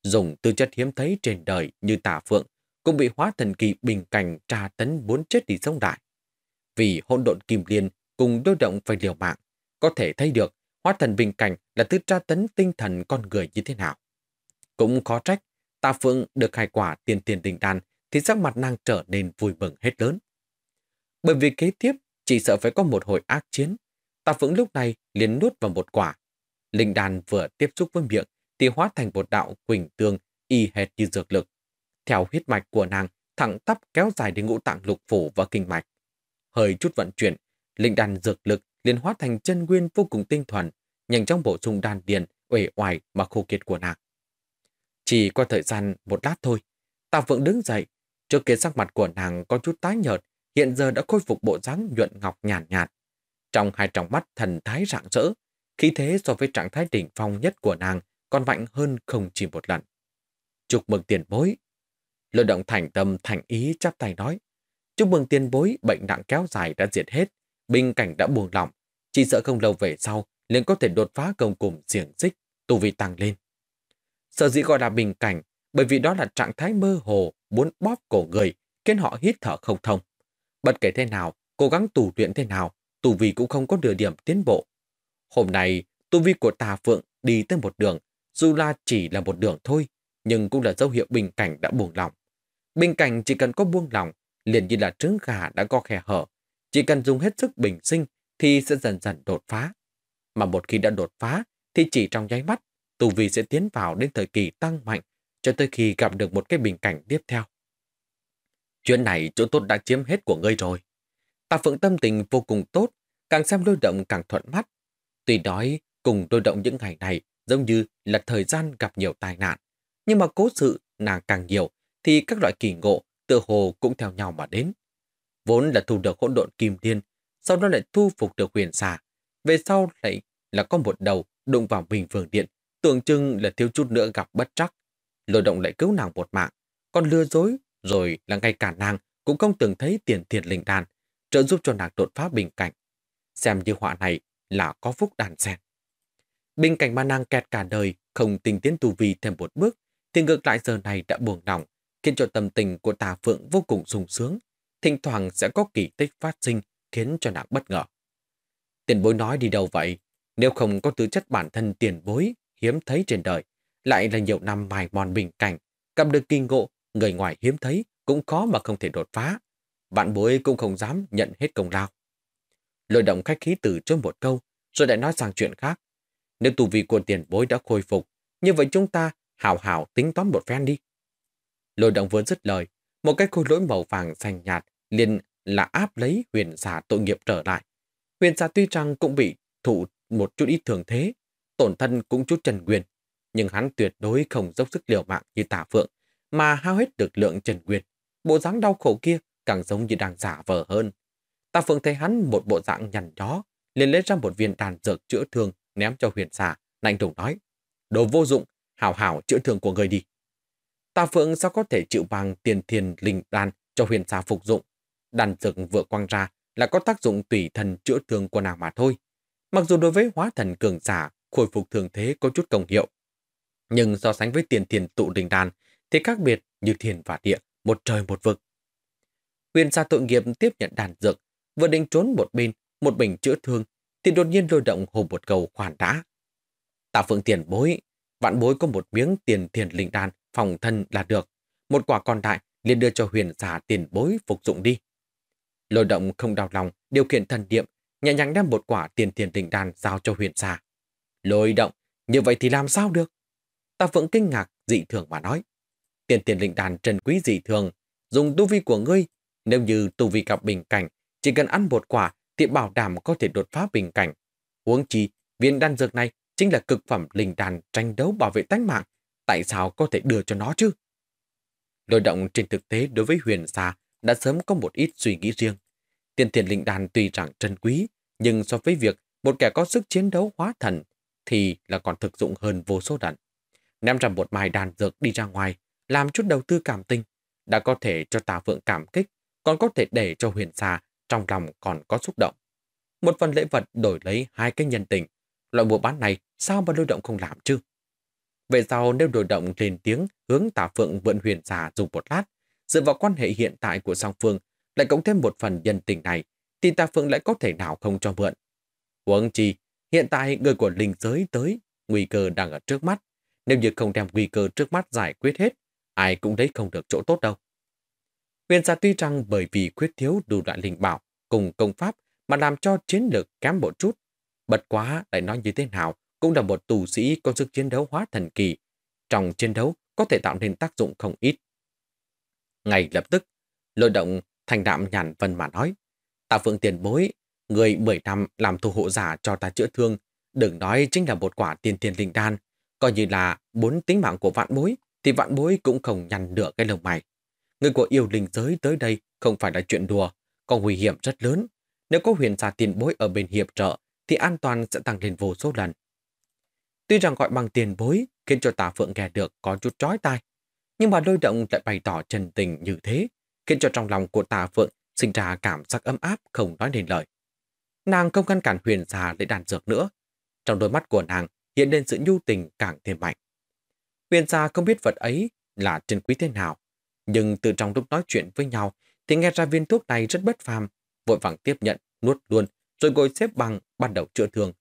Speaker 1: Dùng tư chất hiếm thấy trên đời như tả phượng cũng bị hóa thần kỳ bình cảnh tra tấn muốn chết đi sông đại vì hỗn độn kim liên cùng đối động phải liều mạng, có thể thấy được hóa thần bình cảnh là thứ tra tấn tinh thần con người như thế nào. Cũng khó trách, ta phượng được hai quả tiền tiền đình đàn thì sắc mặt nàng trở nên vui mừng hết lớn. Bởi vì kế tiếp chỉ sợ phải có một hồi ác chiến, ta phượng lúc này liền nuốt vào một quả. Linh đàn vừa tiếp xúc với miệng thì hóa thành một đạo quỳnh tương y hệt như dược lực. Theo huyết mạch của nàng, thẳng tắp kéo dài đến ngũ tạng lục phủ và kinh mạch hơi chút vận chuyển, linh đan dược lực liền hóa thành chân nguyên vô cùng tinh thuần, nhanh chóng bổ sung đan điền uể oải mà khô kiệt của nàng. Chỉ qua thời gian một lát thôi, Tạ Phượng đứng dậy, trước kia sắc mặt của nàng có chút tái nhợt, hiện giờ đã khôi phục bộ dáng nhuận ngọc nhàn nhạt, nhạt. Trong hai tròng mắt thần thái rạng rỡ, khí thế so với trạng thái đỉnh phong nhất của nàng còn mạnh hơn không chỉ một lần. Chúc mừng tiền bối. Lôi động thành tâm thành ý chắp tay nói. Chúc mừng tiền bối bệnh nặng kéo dài đã diệt hết, bình cảnh đã buồn lòng chỉ sợ không lâu về sau liền có thể đột phá công cùng xiềng xích, tu vi tăng lên. Sở dĩ gọi là bình cảnh, bởi vì đó là trạng thái mơ hồ muốn bóp cổ người, khiến họ hít thở không thông. Bất kể thế nào, cố gắng tù luyện thế nào, tu vi cũng không có nửa điểm tiến bộ. Hôm nay, tu vi của Tà Phượng đi tới một đường, dù là chỉ là một đường thôi, nhưng cũng là dấu hiệu bình cảnh đã buồn lòng Bình cảnh chỉ cần có buông lòng liền như là trứng gà đã có khe hở. Chỉ cần dùng hết sức bình sinh thì sẽ dần dần đột phá. Mà một khi đã đột phá thì chỉ trong nháy mắt, tù vi sẽ tiến vào đến thời kỳ tăng mạnh cho tới khi gặp được một cái bình cảnh tiếp theo. Chuyện này chỗ tốt đã chiếm hết của ngươi rồi. Tạ Phượng tâm tình vô cùng tốt, càng xem đôi động càng thuận mắt. Tuy đói cùng đôi động những ngày này giống như là thời gian gặp nhiều tai nạn, nhưng mà cố sự nàng càng nhiều thì các loại kỳ ngộ tựa hồ cũng theo nhau mà đến. Vốn là thu được hỗn độn kim thiên, sau đó lại thu phục được huyền xà. Về sau lại là có một đầu đụng vào bình phường điện, tượng trưng là thiếu chút nữa gặp bất trắc. Lôi động lại cứu nàng một mạng, còn lừa dối, rồi là ngay cả nàng cũng không từng thấy tiền thiệt linh đàn, trợ giúp cho nàng đột phá bình cảnh. Xem như họa này là có phúc đàn xen. Bình cảnh mà nàng kẹt cả đời, không tình tiến tu vi thêm một bước, thì ngược lại giờ này đã buồn lòng, khiến cho tâm tình của tà phượng vô cùng sung sướng. Thỉnh thoảng sẽ có kỳ tích phát sinh, khiến cho nàng bất ngờ. Tiền bối nói đi đâu vậy? Nếu không có tư chất bản thân tiền bối, hiếm thấy trên đời, lại là nhiều năm mài mòn bình cảnh, cầm được kinh ngộ, người ngoài hiếm thấy, cũng khó mà không thể đột phá. bạn bối cũng không dám nhận hết công lao. Lôi động khách khí từ chối một câu, rồi lại nói sang chuyện khác. Nếu tù vị của tiền bối đã khôi phục, như vậy chúng ta hào hào tính toán một phen đi. Lôi động vừa dứt lời, một cái khối lỗi màu vàng xanh nhạt liền là áp lấy huyền xà tội nghiệp trở lại. Huyền xà tuy rằng cũng bị thụ một chút ít thường thế, tổn thân cũng chút trần Nguyên nhưng hắn tuyệt đối không dốc sức liều mạng như tả phượng, mà hao hết lực lượng trần Nguyên Bộ dáng đau khổ kia càng giống như đang giả vờ hơn. Tả phượng thấy hắn một bộ dạng nhằn nhó, liền lấy ra một viên đàn dược chữa thương ném cho huyền xà, lạnh lùng nói, đồ vô dụng, hào hào chữa thương của người đi. Tà Phượng sao có thể chịu bằng tiền thiền linh đan cho huyền xà phục dụng. Đàn dược vừa quăng ra là có tác dụng tùy thần chữa thương của nàng mà thôi. Mặc dù đối với hóa thần cường giả, khôi phục thường thế có chút công hiệu. Nhưng so sánh với tiền thiền tụ đình đan thì khác biệt như thiền và địa, một trời một vực. Huyền xa tội nghiệp tiếp nhận đàn dược, vừa định trốn một bên, một bình chữa thương, thì đột nhiên lôi động hồ một cầu khoản đã. Tạ Phượng tiền bối, vạn bối có một miếng tiền thiền linh đan, phòng thân là được. Một quả còn lại liền đưa cho huyền giả tiền bối phục dụng đi. Lôi động không đau lòng, điều khiển thần niệm, nhẹ nhàng đem một quả tiền tiền tình đàn giao cho huyền giả. Lôi động, như vậy thì làm sao được? Ta vẫn kinh ngạc, dị thường mà nói. Tiền tiền linh đàn trần quý dị thường, dùng tu vi của ngươi, nếu như tu vi gặp bình cảnh, chỉ cần ăn một quả thì bảo đảm có thể đột phá bình cảnh. Huống chi, viên đan dược này chính là cực phẩm linh đàn tranh đấu bảo vệ tánh mạng tại sao có thể đưa cho nó chứ? Lôi động trên thực tế đối với huyền xa đã sớm có một ít suy nghĩ riêng. Tiền thiền linh đàn tuy rằng trân quý, nhưng so với việc một kẻ có sức chiến đấu hóa thần thì là còn thực dụng hơn vô số đận. Ném ra một mài đàn dược đi ra ngoài, làm chút đầu tư cảm tinh, đã có thể cho tà Vượng cảm kích, còn có thể để cho huyền xa trong lòng còn có xúc động. Một phần lễ vật đổi lấy hai cái nhân tình, loại mua bán này sao mà lôi động không làm chứ? Về sau nếu đổi động lên tiếng hướng tả phượng vận huyền giả dùng một lát, dựa vào quan hệ hiện tại của song phương, lại cộng thêm một phần nhân tình này, thì tà phượng lại có thể nào không cho mượn. Huống chi, hiện tại người của linh giới tới, nguy cơ đang ở trước mắt. Nếu như không đem nguy cơ trước mắt giải quyết hết, ai cũng đấy không được chỗ tốt đâu. Huyền giả tuy rằng bởi vì khuyết thiếu đủ loại linh bảo cùng công pháp mà làm cho chiến lược kém một chút, bật quá lại nói như thế nào cũng là một tù sĩ có sức chiến đấu hóa thần kỳ. Trong chiến đấu có thể tạo nên tác dụng không ít. Ngay lập tức, lôi động thành đạm nhàn vân mà nói. Tạ Phượng tiền bối, người 10 năm làm thu hộ giả cho ta chữa thương, đừng nói chính là một quả tiền tiền linh đan, coi như là bốn tính mạng của vạn bối, thì vạn bối cũng không nhằn nửa cái lồng mày. Người của yêu linh giới tới đây không phải là chuyện đùa, còn nguy hiểm rất lớn. Nếu có huyền giả tiền bối ở bên hiệp trợ, thì an toàn sẽ tăng lên vô số lần. Tuy rằng gọi bằng tiền bối khiến cho tà phượng nghe được có chút trói tai, nhưng mà đôi động lại bày tỏ chân tình như thế, khiến cho trong lòng của tà phượng sinh ra cảm giác ấm áp không nói nên lời. Nàng không ngăn cản huyền xà lấy đàn dược nữa. Trong đôi mắt của nàng hiện lên sự nhu tình càng thêm mạnh. Huyền xà không biết vật ấy là chân quý thế nào, nhưng từ trong lúc nói chuyện với nhau thì nghe ra viên thuốc này rất bất phàm, vội vàng tiếp nhận, nuốt luôn, rồi ngồi xếp bằng bắt đầu chữa thương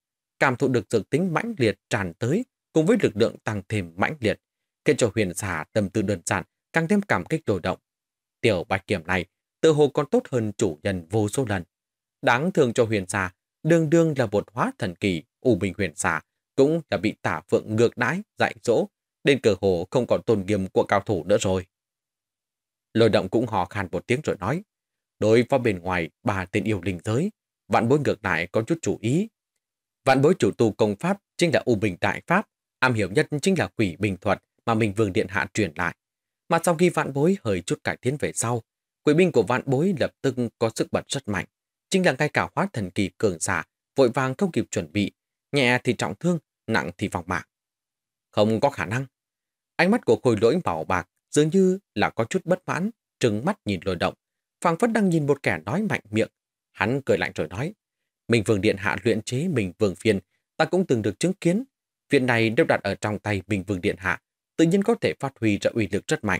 Speaker 1: cảm thụ được dược tính mãnh liệt tràn tới cùng với lực lượng tăng thêm mãnh liệt, khiến cho huyền xà tâm tư đơn giản càng thêm cảm kích đổi động. Tiểu bạch kiểm này tự hồ còn tốt hơn chủ nhân vô số lần. Đáng thương cho huyền xà, đương đương là một hóa thần kỳ, ủ minh huyền xà cũng là bị tả phượng ngược đãi, dạy dỗ, đến cờ hồ không còn tôn nghiêm của cao thủ nữa rồi. Lôi động cũng hò khan một tiếng rồi nói, đối phó bên ngoài bà tên yêu linh giới, vạn bối ngược lại có chút chủ ý, Vạn bối chủ tu công pháp chính là U Bình Đại Pháp, am hiểu nhất chính là quỷ bình thuật mà mình Vương Điện Hạ truyền lại. Mà sau khi vạn bối hơi chút cải tiến về sau, quỷ binh của vạn bối lập tức có sức bật rất mạnh. Chính là ngay cả hóa thần kỳ cường giả, vội vàng không kịp chuẩn bị, nhẹ thì trọng thương, nặng thì vòng mạng. Không có khả năng. Ánh mắt của khôi lỗi bảo bạc dường như là có chút bất mãn, trừng mắt nhìn lôi động. Phàng phất đang nhìn một kẻ nói mạnh miệng. Hắn cười lạnh rồi nói, Minh Vương Điện Hạ luyện chế Minh Vương Phiên, ta cũng từng được chứng kiến. Viện này đều đặt ở trong tay Minh Vương Điện Hạ, tự nhiên có thể phát huy ra uy lực rất mạnh.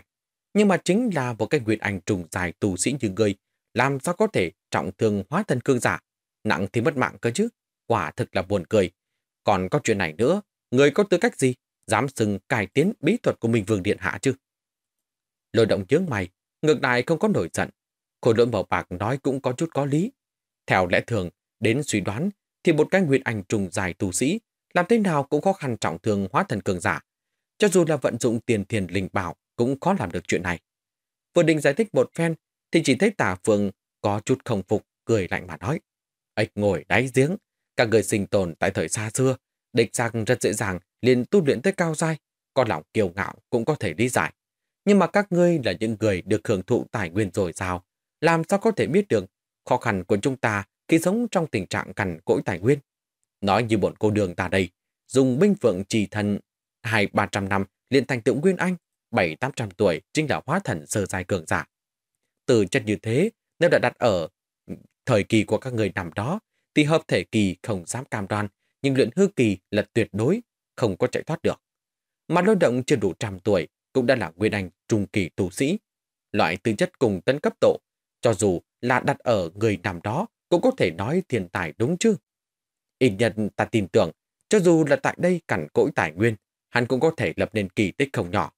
Speaker 1: Nhưng mà chính là một cái nguyện ảnh trùng dài tù sĩ như người làm sao có thể trọng thương hóa thân cương giả, nặng thì mất mạng cơ chứ, quả thực là buồn cười. Còn có chuyện này nữa, người có tư cách gì, dám xưng cải tiến bí thuật của Minh Vương Điện Hạ chứ? Lôi động nhướng mày, ngược lại không có nổi giận. Khổ lỗi màu bạc nói cũng có chút có lý. Theo lẽ thường, Đến suy đoán thì một cái nguyệt ảnh trùng dài tu sĩ làm thế nào cũng khó khăn trọng thương hóa thần cường giả. Cho dù là vận dụng tiền thiền linh bảo cũng khó làm được chuyện này. Vừa định giải thích một phen thì chỉ thấy tả phường có chút không phục, cười lạnh mà nói. Ếch ngồi đáy giếng, các người sinh tồn tại thời xa xưa, địch giang rất dễ dàng liền tu luyện tới cao giai, con lòng kiêu ngạo cũng có thể đi giải. Nhưng mà các ngươi là những người được hưởng thụ tài nguyên rồi sao? Làm sao có thể biết được khó khăn của chúng ta khi sống trong tình trạng cằn cỗi tài nguyên. Nói như bọn cô đường ta đây, dùng binh phượng trì thần hai ba trăm năm liền thành tựu Nguyên Anh, bảy tám trăm tuổi chính là hóa thần sơ dài cường giả. Từ chất như thế, nếu đã đặt ở thời kỳ của các người nằm đó, thì hợp thể kỳ không dám cam đoan, nhưng luyện hư kỳ là tuyệt đối, không có chạy thoát được. Mà lôi động chưa đủ trăm tuổi cũng đã là Nguyên Anh trung kỳ tu sĩ. Loại tư chất cùng tấn cấp độ, cho dù là đặt ở người nằm đó cũng có thể nói thiên tài đúng chứ. Ít nhất ta tin tưởng, cho dù là tại đây cằn cỗi tài nguyên, hắn cũng có thể lập nên kỳ tích không nhỏ.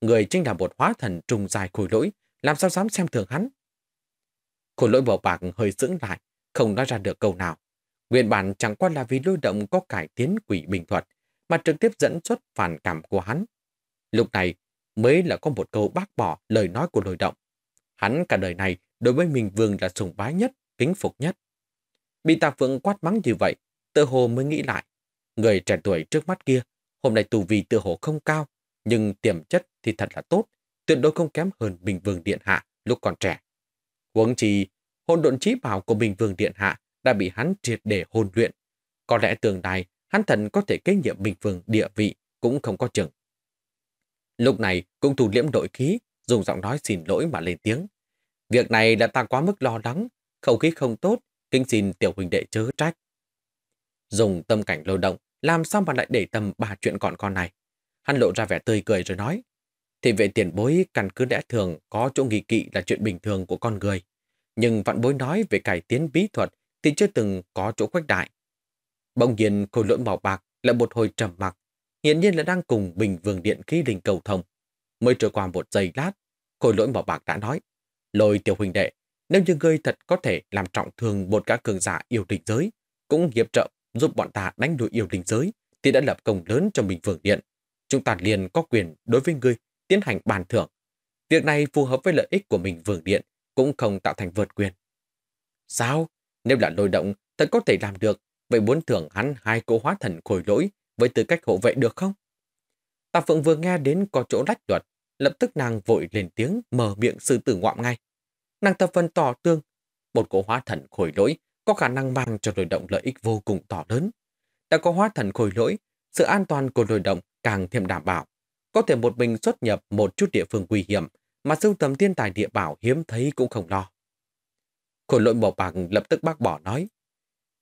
Speaker 1: Người chính là một hóa thần trùng dài khối lỗi, làm sao dám xem thường hắn. Khối lỗi màu bạc hơi dưỡng lại, không nói ra được câu nào. Nguyên bản chẳng qua là vì lôi động có cải tiến quỷ bình thuật, mà trực tiếp dẫn xuất phản cảm của hắn. Lúc này mới là có một câu bác bỏ lời nói của lôi động. Hắn cả đời này đối với mình vương là sùng bái nhất, kính phục nhất. Bị tà Phượng quát mắng như vậy, tự hồ mới nghĩ lại. Người trẻ tuổi trước mắt kia, hôm nay tù vì tự hồ không cao, nhưng tiềm chất thì thật là tốt, tuyệt đối không kém hơn Bình Vương Điện Hạ lúc còn trẻ. Huống chỉ hôn độn trí bảo của Bình Vương Điện Hạ đã bị hắn triệt để hôn luyện. Có lẽ tương lai, hắn thần có thể kế nhiệm Bình Vương địa vị cũng không có chừng. Lúc này, cũng thủ liễm đội khí, dùng giọng nói xin lỗi mà lên tiếng. Việc này đã ta quá mức lo lắng, khẩu khí không tốt, kính xin tiểu huynh đệ chớ trách. Dùng tâm cảnh lưu động, làm sao mà lại để tâm bà chuyện còn con này? Hắn lộ ra vẻ tươi cười rồi nói, thì về tiền bối căn cứ lẽ thường có chỗ nghi kỵ là chuyện bình thường của con người. Nhưng vạn bối nói về cải tiến bí thuật thì chưa từng có chỗ khuếch đại. Bỗng nhiên khối lỗi màu bạc là một hồi trầm mặc, hiển nhiên là đang cùng bình vương điện khí đình cầu thông. Mới trôi qua một giây lát, khối lỗi màu bạc đã nói, lôi tiểu huynh đệ, nếu như ngươi thật có thể làm trọng thương một các cường giả yêu địch giới, cũng hiệp trợ giúp bọn ta đánh đuổi yêu địch giới, thì đã lập công lớn cho mình Vương Điện. Chúng ta liền có quyền đối với ngươi tiến hành bàn thưởng. Việc này phù hợp với lợi ích của mình Vương Điện, cũng không tạo thành vượt quyền. Sao? Nếu là lôi động, thật có thể làm được, vậy muốn thưởng hắn hai cô hóa thần khôi lỗi với tư cách hộ vệ được không? Tạ Phượng vừa nghe đến có chỗ lách luật, lập tức nàng vội lên tiếng mở miệng sư tử ngoạm ngay nàng thập phần tỏ tương. Một cỗ hóa thần khôi lỗi có khả năng mang cho lôi động lợi ích vô cùng tỏ lớn. Đã có hóa thần khôi lỗi, sự an toàn của lôi động càng thêm đảm bảo. Có thể một mình xuất nhập một chút địa phương nguy hiểm, mà sưu tầm thiên tài địa bảo hiếm thấy cũng không lo. Khôi lỗi màu bằng lập tức bác bỏ nói,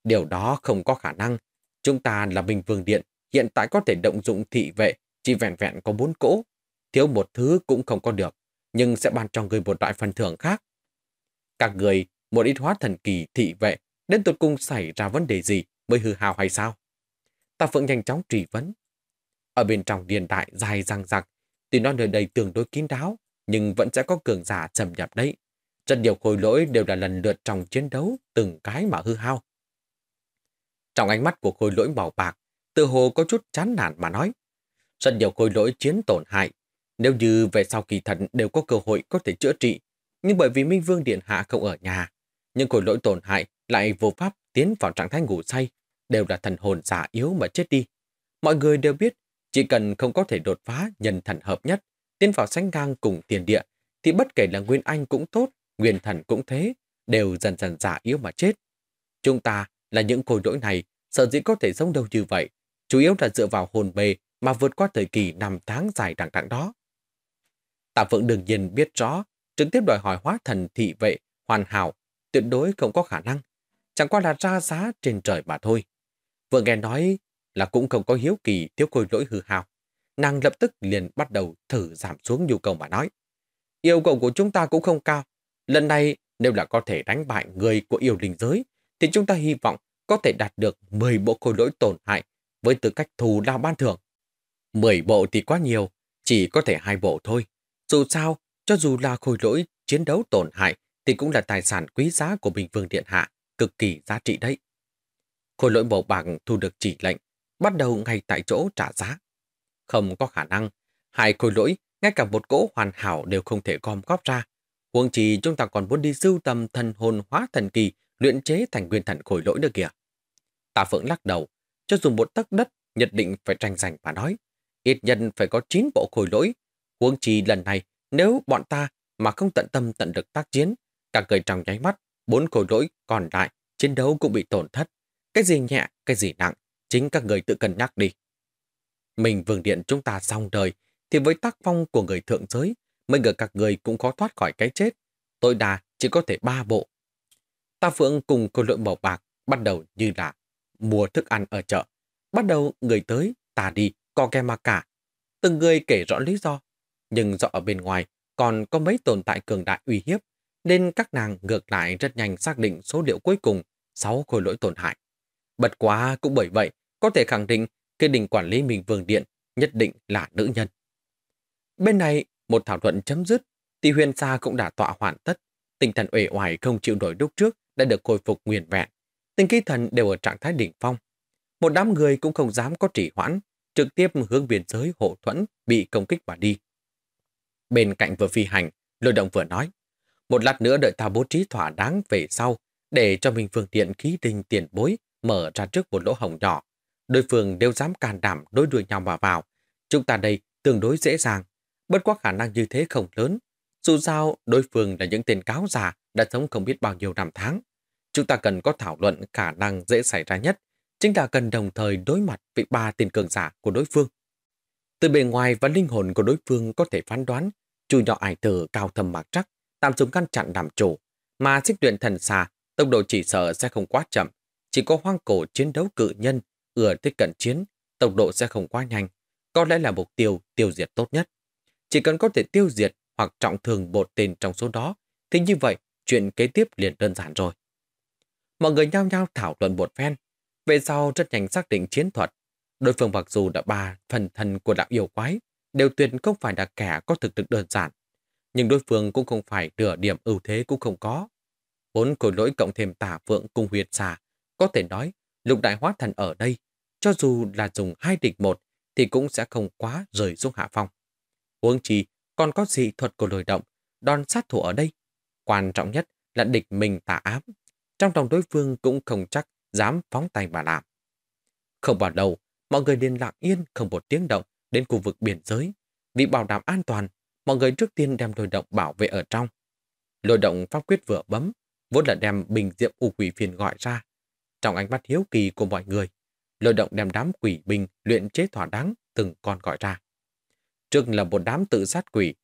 Speaker 1: điều đó không có khả năng. Chúng ta là bình vương điện, hiện tại có thể động dụng thị vệ, chỉ vẹn vẹn có bốn cỗ. Thiếu một thứ cũng không có được, nhưng sẽ ban cho người một loại phần thưởng khác. Các người, một ít hóa thần kỳ thị vệ, đến tuột cùng xảy ra vấn đề gì mới hư hào hay sao? Tà Phượng nhanh chóng trì vấn. Ở bên trong điện đại dài răng rạc, tuy nó nơi đây tương đối kín đáo, nhưng vẫn sẽ có cường giả xâm nhập đấy. Rất nhiều khối lỗi đều là lần lượt trong chiến đấu từng cái mà hư hao. Trong ánh mắt của khối lỗi màu bạc, tự hồ có chút chán nản mà nói. Rất nhiều khối lỗi chiến tổn hại. Nếu như về sau kỳ thần đều có cơ hội có thể chữa trị, nhưng bởi vì Minh Vương Điện Hạ không ở nhà, những khối lỗi tổn hại lại vô pháp tiến vào trạng thái ngủ say, đều là thần hồn giả yếu mà chết đi. Mọi người đều biết, chỉ cần không có thể đột phá nhân thần hợp nhất, tiến vào sánh ngang cùng tiền địa, thì bất kể là Nguyên Anh cũng tốt, Nguyên Thần cũng thế, đều dần dần giả yếu mà chết. Chúng ta là những khối lỗi này, sợ dĩ có thể sống đâu như vậy, chủ yếu là dựa vào hồn bề mà vượt qua thời kỳ năm tháng dài đằng đẵng đó. Tạ Vượng đương nhiên biết rõ trực tiếp đòi hỏi hóa thần thị vệ, hoàn hảo, tuyệt đối không có khả năng, chẳng qua là ra giá trên trời mà thôi. Vừa nghe nói là cũng không có hiếu kỳ thiếu khôi lỗi hư hào, nàng lập tức liền bắt đầu thử giảm xuống nhu cầu mà nói. Yêu cầu của chúng ta cũng không cao, lần này nếu là có thể đánh bại người của yêu linh giới, thì chúng ta hy vọng có thể đạt được 10 bộ khôi lỗi tổn hại với tư cách thù lao ban thưởng. 10 bộ thì quá nhiều, chỉ có thể hai bộ thôi. Dù sao, cho dù là khôi lỗi, chiến đấu tổn hại, thì cũng là tài sản quý giá của Bình Vương Điện Hạ, cực kỳ giá trị đấy. Khôi lỗi màu bạc thu được chỉ lệnh, bắt đầu ngay tại chỗ trả giá. Không có khả năng, hai khôi lỗi, ngay cả một cỗ hoàn hảo đều không thể gom góp ra. Huống chỉ chúng ta còn muốn đi sưu tầm thần hồn hóa thần kỳ, luyện chế thành nguyên thần khôi lỗi nữa kìa. Tạ Phượng lắc đầu, cho dù một tấc đất, nhất định phải tranh giành và nói. Ít nhân phải có 9 bộ khôi lỗi. Huống chi lần này nếu bọn ta mà không tận tâm tận được tác chiến, cả người trong nháy mắt, bốn khối lỗi còn lại, chiến đấu cũng bị tổn thất. Cái gì nhẹ, cái gì nặng, chính các người tự cân nhắc đi. Mình vương điện chúng ta xong đời, thì với tác phong của người thượng giới, mình ngờ các người cũng khó thoát khỏi cái chết. Tôi đà chỉ có thể ba bộ. Ta Phượng cùng khối lỗi màu bạc bắt đầu như là mua thức ăn ở chợ. Bắt đầu người tới, ta đi, co ke mà cả. Từng người kể rõ lý do nhưng do ở bên ngoài còn có mấy tồn tại cường đại uy hiếp, nên các nàng ngược lại rất nhanh xác định số liệu cuối cùng, 6 khối lỗi tổn hại. Bật quá cũng bởi vậy, có thể khẳng định cái đình quản lý mình vương điện nhất định là nữ nhân. Bên này, một thảo luận chấm dứt, thì huyền xa cũng đã tọa hoàn tất. Tinh thần uể oải không chịu nổi đúc trước đã được khôi phục nguyên vẹn. Tinh khí thần đều ở trạng thái đỉnh phong. Một đám người cũng không dám có trì hoãn, trực tiếp hướng biên giới hộ thuẫn bị công kích mà đi bên cạnh vừa phi hành, lôi động vừa nói. Một lát nữa đợi ta bố trí thỏa đáng về sau, để cho mình phương tiện khí tinh tiền bối mở ra trước một lỗ hồng nhỏ. Đối phương đều dám can đảm đối đuôi nhau mà vào. Chúng ta đây tương đối dễ dàng, bất quá khả năng như thế không lớn. Dù sao, đối phương là những tên cáo già đã sống không biết bao nhiêu năm tháng. Chúng ta cần có thảo luận khả năng dễ xảy ra nhất, chính là cần đồng thời đối mặt với ba tiền cường giả của đối phương. Từ bề ngoài và linh hồn của đối phương có thể phán đoán Chui nhỏ ải tử cao thâm mạc trắc, tạm dùng ngăn chặn làm chủ, mà xích luyện thần xa tốc độ chỉ sợ sẽ không quá chậm, chỉ có hoang cổ chiến đấu cự nhân, ưa thích cận chiến, tốc độ sẽ không quá nhanh, có lẽ là mục tiêu tiêu diệt tốt nhất. Chỉ cần có thể tiêu diệt hoặc trọng thường bột tên trong số đó, thì như vậy chuyện kế tiếp liền đơn giản rồi. Mọi người nhao nhao thảo luận một phen, về sau rất nhanh xác định chiến thuật. Đối phương mặc dù đã ba phần thân của đạo yêu quái, đều tuyệt không phải là kẻ có thực lực đơn giản. Nhưng đối phương cũng không phải nửa điểm ưu thế cũng không có. Bốn khối lỗi cộng thêm tà phượng cùng huyệt xà, có thể nói lục đại hóa thần ở đây, cho dù là dùng hai địch một thì cũng sẽ không quá rời xuống hạ phong. Huống chi còn có dị thuật của lồi động, đòn sát thủ ở đây. Quan trọng nhất là địch mình tà ám. Trong lòng đối phương cũng không chắc dám phóng tay mà làm. Không bao đầu, mọi người liền lặng yên không một tiếng động, đến khu vực biển giới. Vì bảo đảm an toàn, mọi người trước tiên đem lôi động bảo vệ ở trong. Lôi động pháp quyết vừa bấm, vốn là đem bình diệm u quỷ phiền gọi ra. Trong ánh mắt hiếu kỳ của mọi người, lôi động đem đám quỷ bình luyện chế thỏa đáng từng con gọi ra. Trước là một đám tự sát quỷ,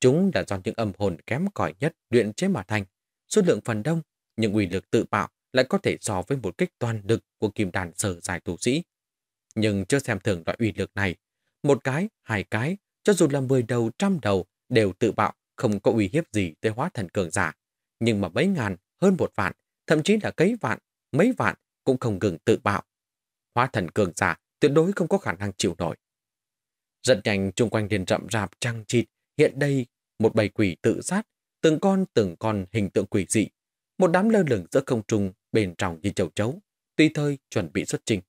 Speaker 1: chúng đã do những âm hồn kém cỏi nhất luyện chế mà thành. Số lượng phần đông, những uy lực tự bạo lại có thể so với một kích toàn lực của kim đàn sở giải tù sĩ. Nhưng chưa xem thường loại uy lực này, một cái, hai cái, cho dù là mười đầu trăm đầu, đều tự bạo, không có uy hiếp gì tới hóa thần cường giả. Nhưng mà mấy ngàn, hơn một vạn, thậm chí là cấy vạn, mấy vạn cũng không ngừng tự bạo. Hóa thần cường giả tuyệt đối không có khả năng chịu nổi. Rất nhanh chung quanh liền rậm rạp trăng chịt, hiện đây một bầy quỷ tự sát, từng con từng con hình tượng quỷ dị, một đám lơ lửng giữa không trung bên trong như chầu chấu, tùy thời chuẩn bị xuất trình.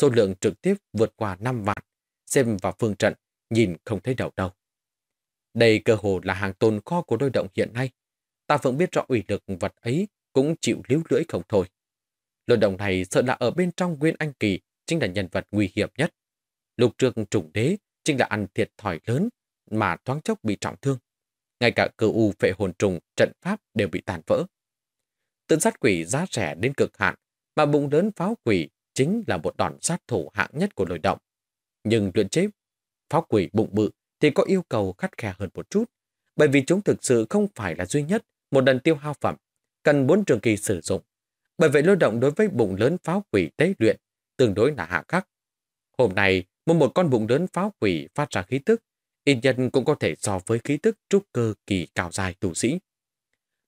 Speaker 1: Số lượng trực tiếp vượt qua 5 vạn xem vào phương trận, nhìn không thấy đầu đâu. Đây cơ hồ là hàng tồn kho của đôi động hiện nay. Ta vẫn biết rõ ủy lực vật ấy cũng chịu líu lưỡi không thôi. Lôi động này sợ là ở bên trong Nguyên Anh Kỳ chính là nhân vật nguy hiểm nhất. Lục trường trùng đế chính là ăn thiệt thòi lớn mà thoáng chốc bị trọng thương. Ngay cả cơ u phệ hồn trùng trận pháp đều bị tàn vỡ. Tự sát quỷ giá rẻ đến cực hạn mà bụng lớn pháo quỷ chính là một đòn sát thủ hạng nhất của lôi động. Nhưng luyện chế pháo quỷ bụng bự thì có yêu cầu khắt khe hơn một chút, bởi vì chúng thực sự không phải là duy nhất một lần tiêu hao phẩm, cần bốn trường kỳ sử dụng. Bởi vậy lôi động đối với bụng lớn pháo quỷ tế luyện, tương đối là hạ khắc. Hôm nay, một một con bụng lớn pháo quỷ phát ra khí tức, ít nhân cũng có thể so với khí tức trúc cơ kỳ cao dài tu sĩ.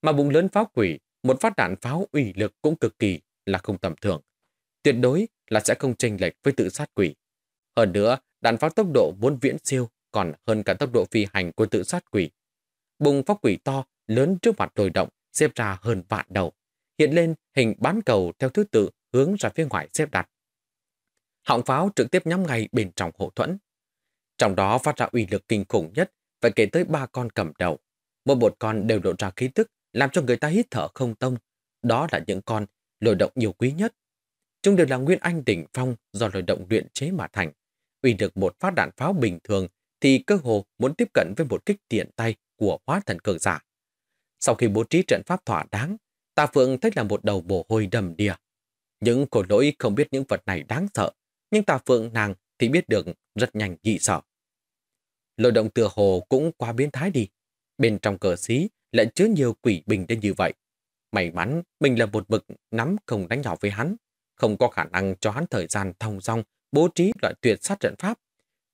Speaker 1: Mà bụng lớn pháo quỷ, một phát đạn pháo ủy lực cũng cực kỳ là không tầm thường. Tuyệt đối là sẽ không chênh lệch với tự sát quỷ. Hơn nữa, đạn pháo tốc độ vốn viễn siêu còn hơn cả tốc độ phi hành của tự sát quỷ. Bùng pháo quỷ to, lớn trước mặt đồi động, xếp ra hơn vạn đầu. Hiện lên hình bán cầu theo thứ tự hướng ra phía ngoài xếp đặt. Họng pháo trực tiếp nhắm ngay bên trong hộ thuẫn. Trong đó phát ra uy lực kinh khủng nhất, phải kể tới ba con cầm đầu. Mỗi một con đều độ ra khí tức, làm cho người ta hít thở không tông. Đó là những con lồi động nhiều quý nhất. Chúng đều là nguyên anh đỉnh phong do lồi động luyện chế mà thành uy được một phát đạn pháo bình thường thì cơ hồ muốn tiếp cận với một kích tiện tay của hóa thần cường giả. Sau khi bố trí trận pháp thỏa đáng, Tà Phượng thấy là một đầu bồ hôi đầm đìa. Những cổ lỗi không biết những vật này đáng sợ, nhưng Tà Phượng nàng thì biết được rất nhanh dị sợ. Lôi động tựa hồ cũng qua biến thái đi. Bên trong cờ xí lại chứa nhiều quỷ bình đến như vậy. May mắn mình là một bực nắm không đánh nhỏ với hắn, không có khả năng cho hắn thời gian thông dong bố trí loại tuyệt sát trận pháp.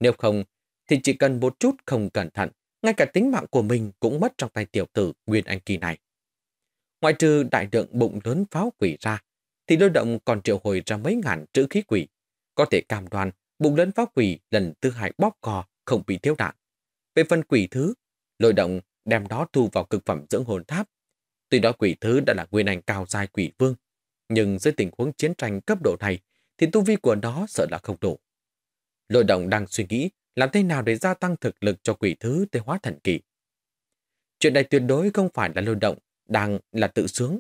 Speaker 1: Nếu không, thì chỉ cần một chút không cẩn thận, ngay cả tính mạng của mình cũng mất trong tay tiểu tử Nguyên Anh Kỳ này. Ngoài trừ đại lượng bụng lớn pháo quỷ ra, thì lôi động còn triệu hồi ra mấy ngàn chữ khí quỷ. Có thể cam đoan bụng lớn pháo quỷ lần thứ hai bóp cò không bị thiếu đạn. Về phần quỷ thứ, lôi động đem đó thu vào cực phẩm dưỡng hồn tháp. Tuy đó quỷ thứ đã là nguyên ảnh cao dài quỷ vương, nhưng dưới tình huống chiến tranh cấp độ này thì tu vi của nó sợ là không đủ. Lội động đang suy nghĩ làm thế nào để gia tăng thực lực cho quỷ thứ tới hóa thần kỳ. Chuyện này tuyệt đối không phải là lôi động, đang là tự sướng.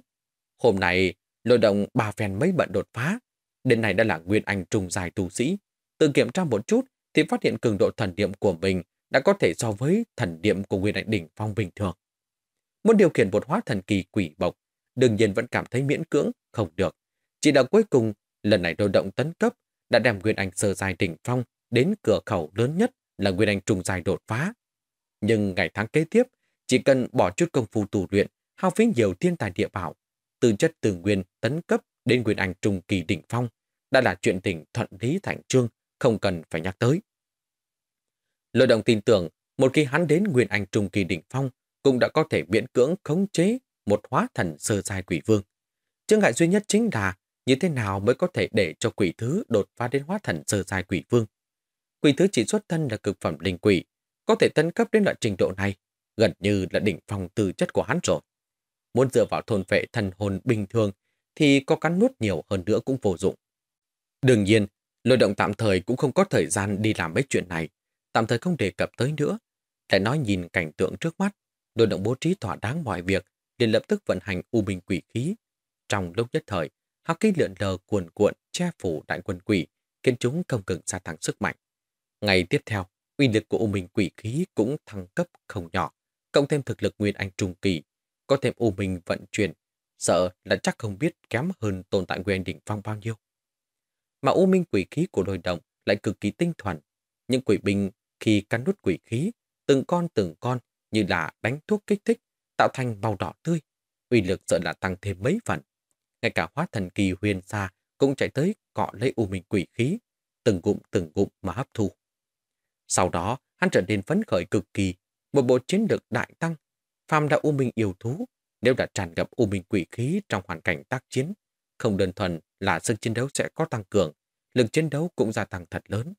Speaker 1: Hôm nay, lôi động bà phèn mấy bận đột phá. Đến nay đã là nguyên anh trùng dài tu sĩ. Tự kiểm tra một chút thì phát hiện cường độ thần niệm của mình đã có thể so với thần niệm của nguyên anh đỉnh phong bình thường. Muốn điều khiển một hóa thần kỳ quỷ bộc, đương nhiên vẫn cảm thấy miễn cưỡng, không được. Chỉ đạo cuối cùng Lần này thôi động tấn cấp đã đem Nguyên Anh sơ dài đỉnh phong đến cửa khẩu lớn nhất là Nguyên Anh trung dài đột phá. Nhưng ngày tháng kế tiếp, chỉ cần bỏ chút công phu tù luyện, hao phí nhiều thiên tài địa bảo, từ chất từ nguyên tấn cấp đến Nguyên Anh trung kỳ đỉnh phong, đã là chuyện tình thuận lý thành trương, không cần phải nhắc tới. Lôi động tin tưởng, một khi hắn đến Nguyên Anh trung kỳ đỉnh phong, cũng đã có thể miễn cưỡng khống chế một hóa thần sơ dài quỷ vương. Chương ngại duy nhất chính là như thế nào mới có thể để cho quỷ thứ đột phá đến hóa thần sơ dài quỷ vương. Quỷ thứ chỉ xuất thân là cực phẩm linh quỷ, có thể tân cấp đến loại trình độ này, gần như là đỉnh phòng tư chất của hắn rồi. Muốn dựa vào thôn vệ thần hồn bình thường thì có cắn nuốt nhiều hơn nữa cũng vô dụng. Đương nhiên, lôi động tạm thời cũng không có thời gian đi làm mấy chuyện này, tạm thời không đề cập tới nữa. Lại nói nhìn cảnh tượng trước mắt, lôi động bố trí thỏa đáng mọi việc, liền lập tức vận hành u minh quỷ khí. Trong lúc nhất thời, hắc khí lượn lờ cuồn cuộn che phủ đại quân quỷ, khiến chúng không ngừng gia tăng sức mạnh. Ngày tiếp theo, uy lực của U Minh quỷ khí cũng thăng cấp không nhỏ, cộng thêm thực lực nguyên anh trung kỳ, có thêm U Minh vận chuyển, sợ là chắc không biết kém hơn tồn tại nguyên đỉnh phong bao nhiêu. Mà U Minh quỷ khí của đôi động lại cực kỳ tinh thuần. Những quỷ binh khi cắn nút quỷ khí, từng con từng con như là đánh thuốc kích thích, tạo thành màu đỏ tươi, uy lực sợ là tăng thêm mấy phần ngay cả hóa thần kỳ huyền xa cũng chạy tới cọ lấy u minh quỷ khí, từng cụm từng cụm mà hấp thu. Sau đó, hắn trở nên phấn khởi cực kỳ, một bộ chiến lược đại tăng. Phàm đã u minh yêu thú, nếu đã tràn gặp u minh quỷ khí trong hoàn cảnh tác chiến, không đơn thuần là sức chiến đấu sẽ có tăng cường, lực chiến đấu cũng gia tăng thật lớn.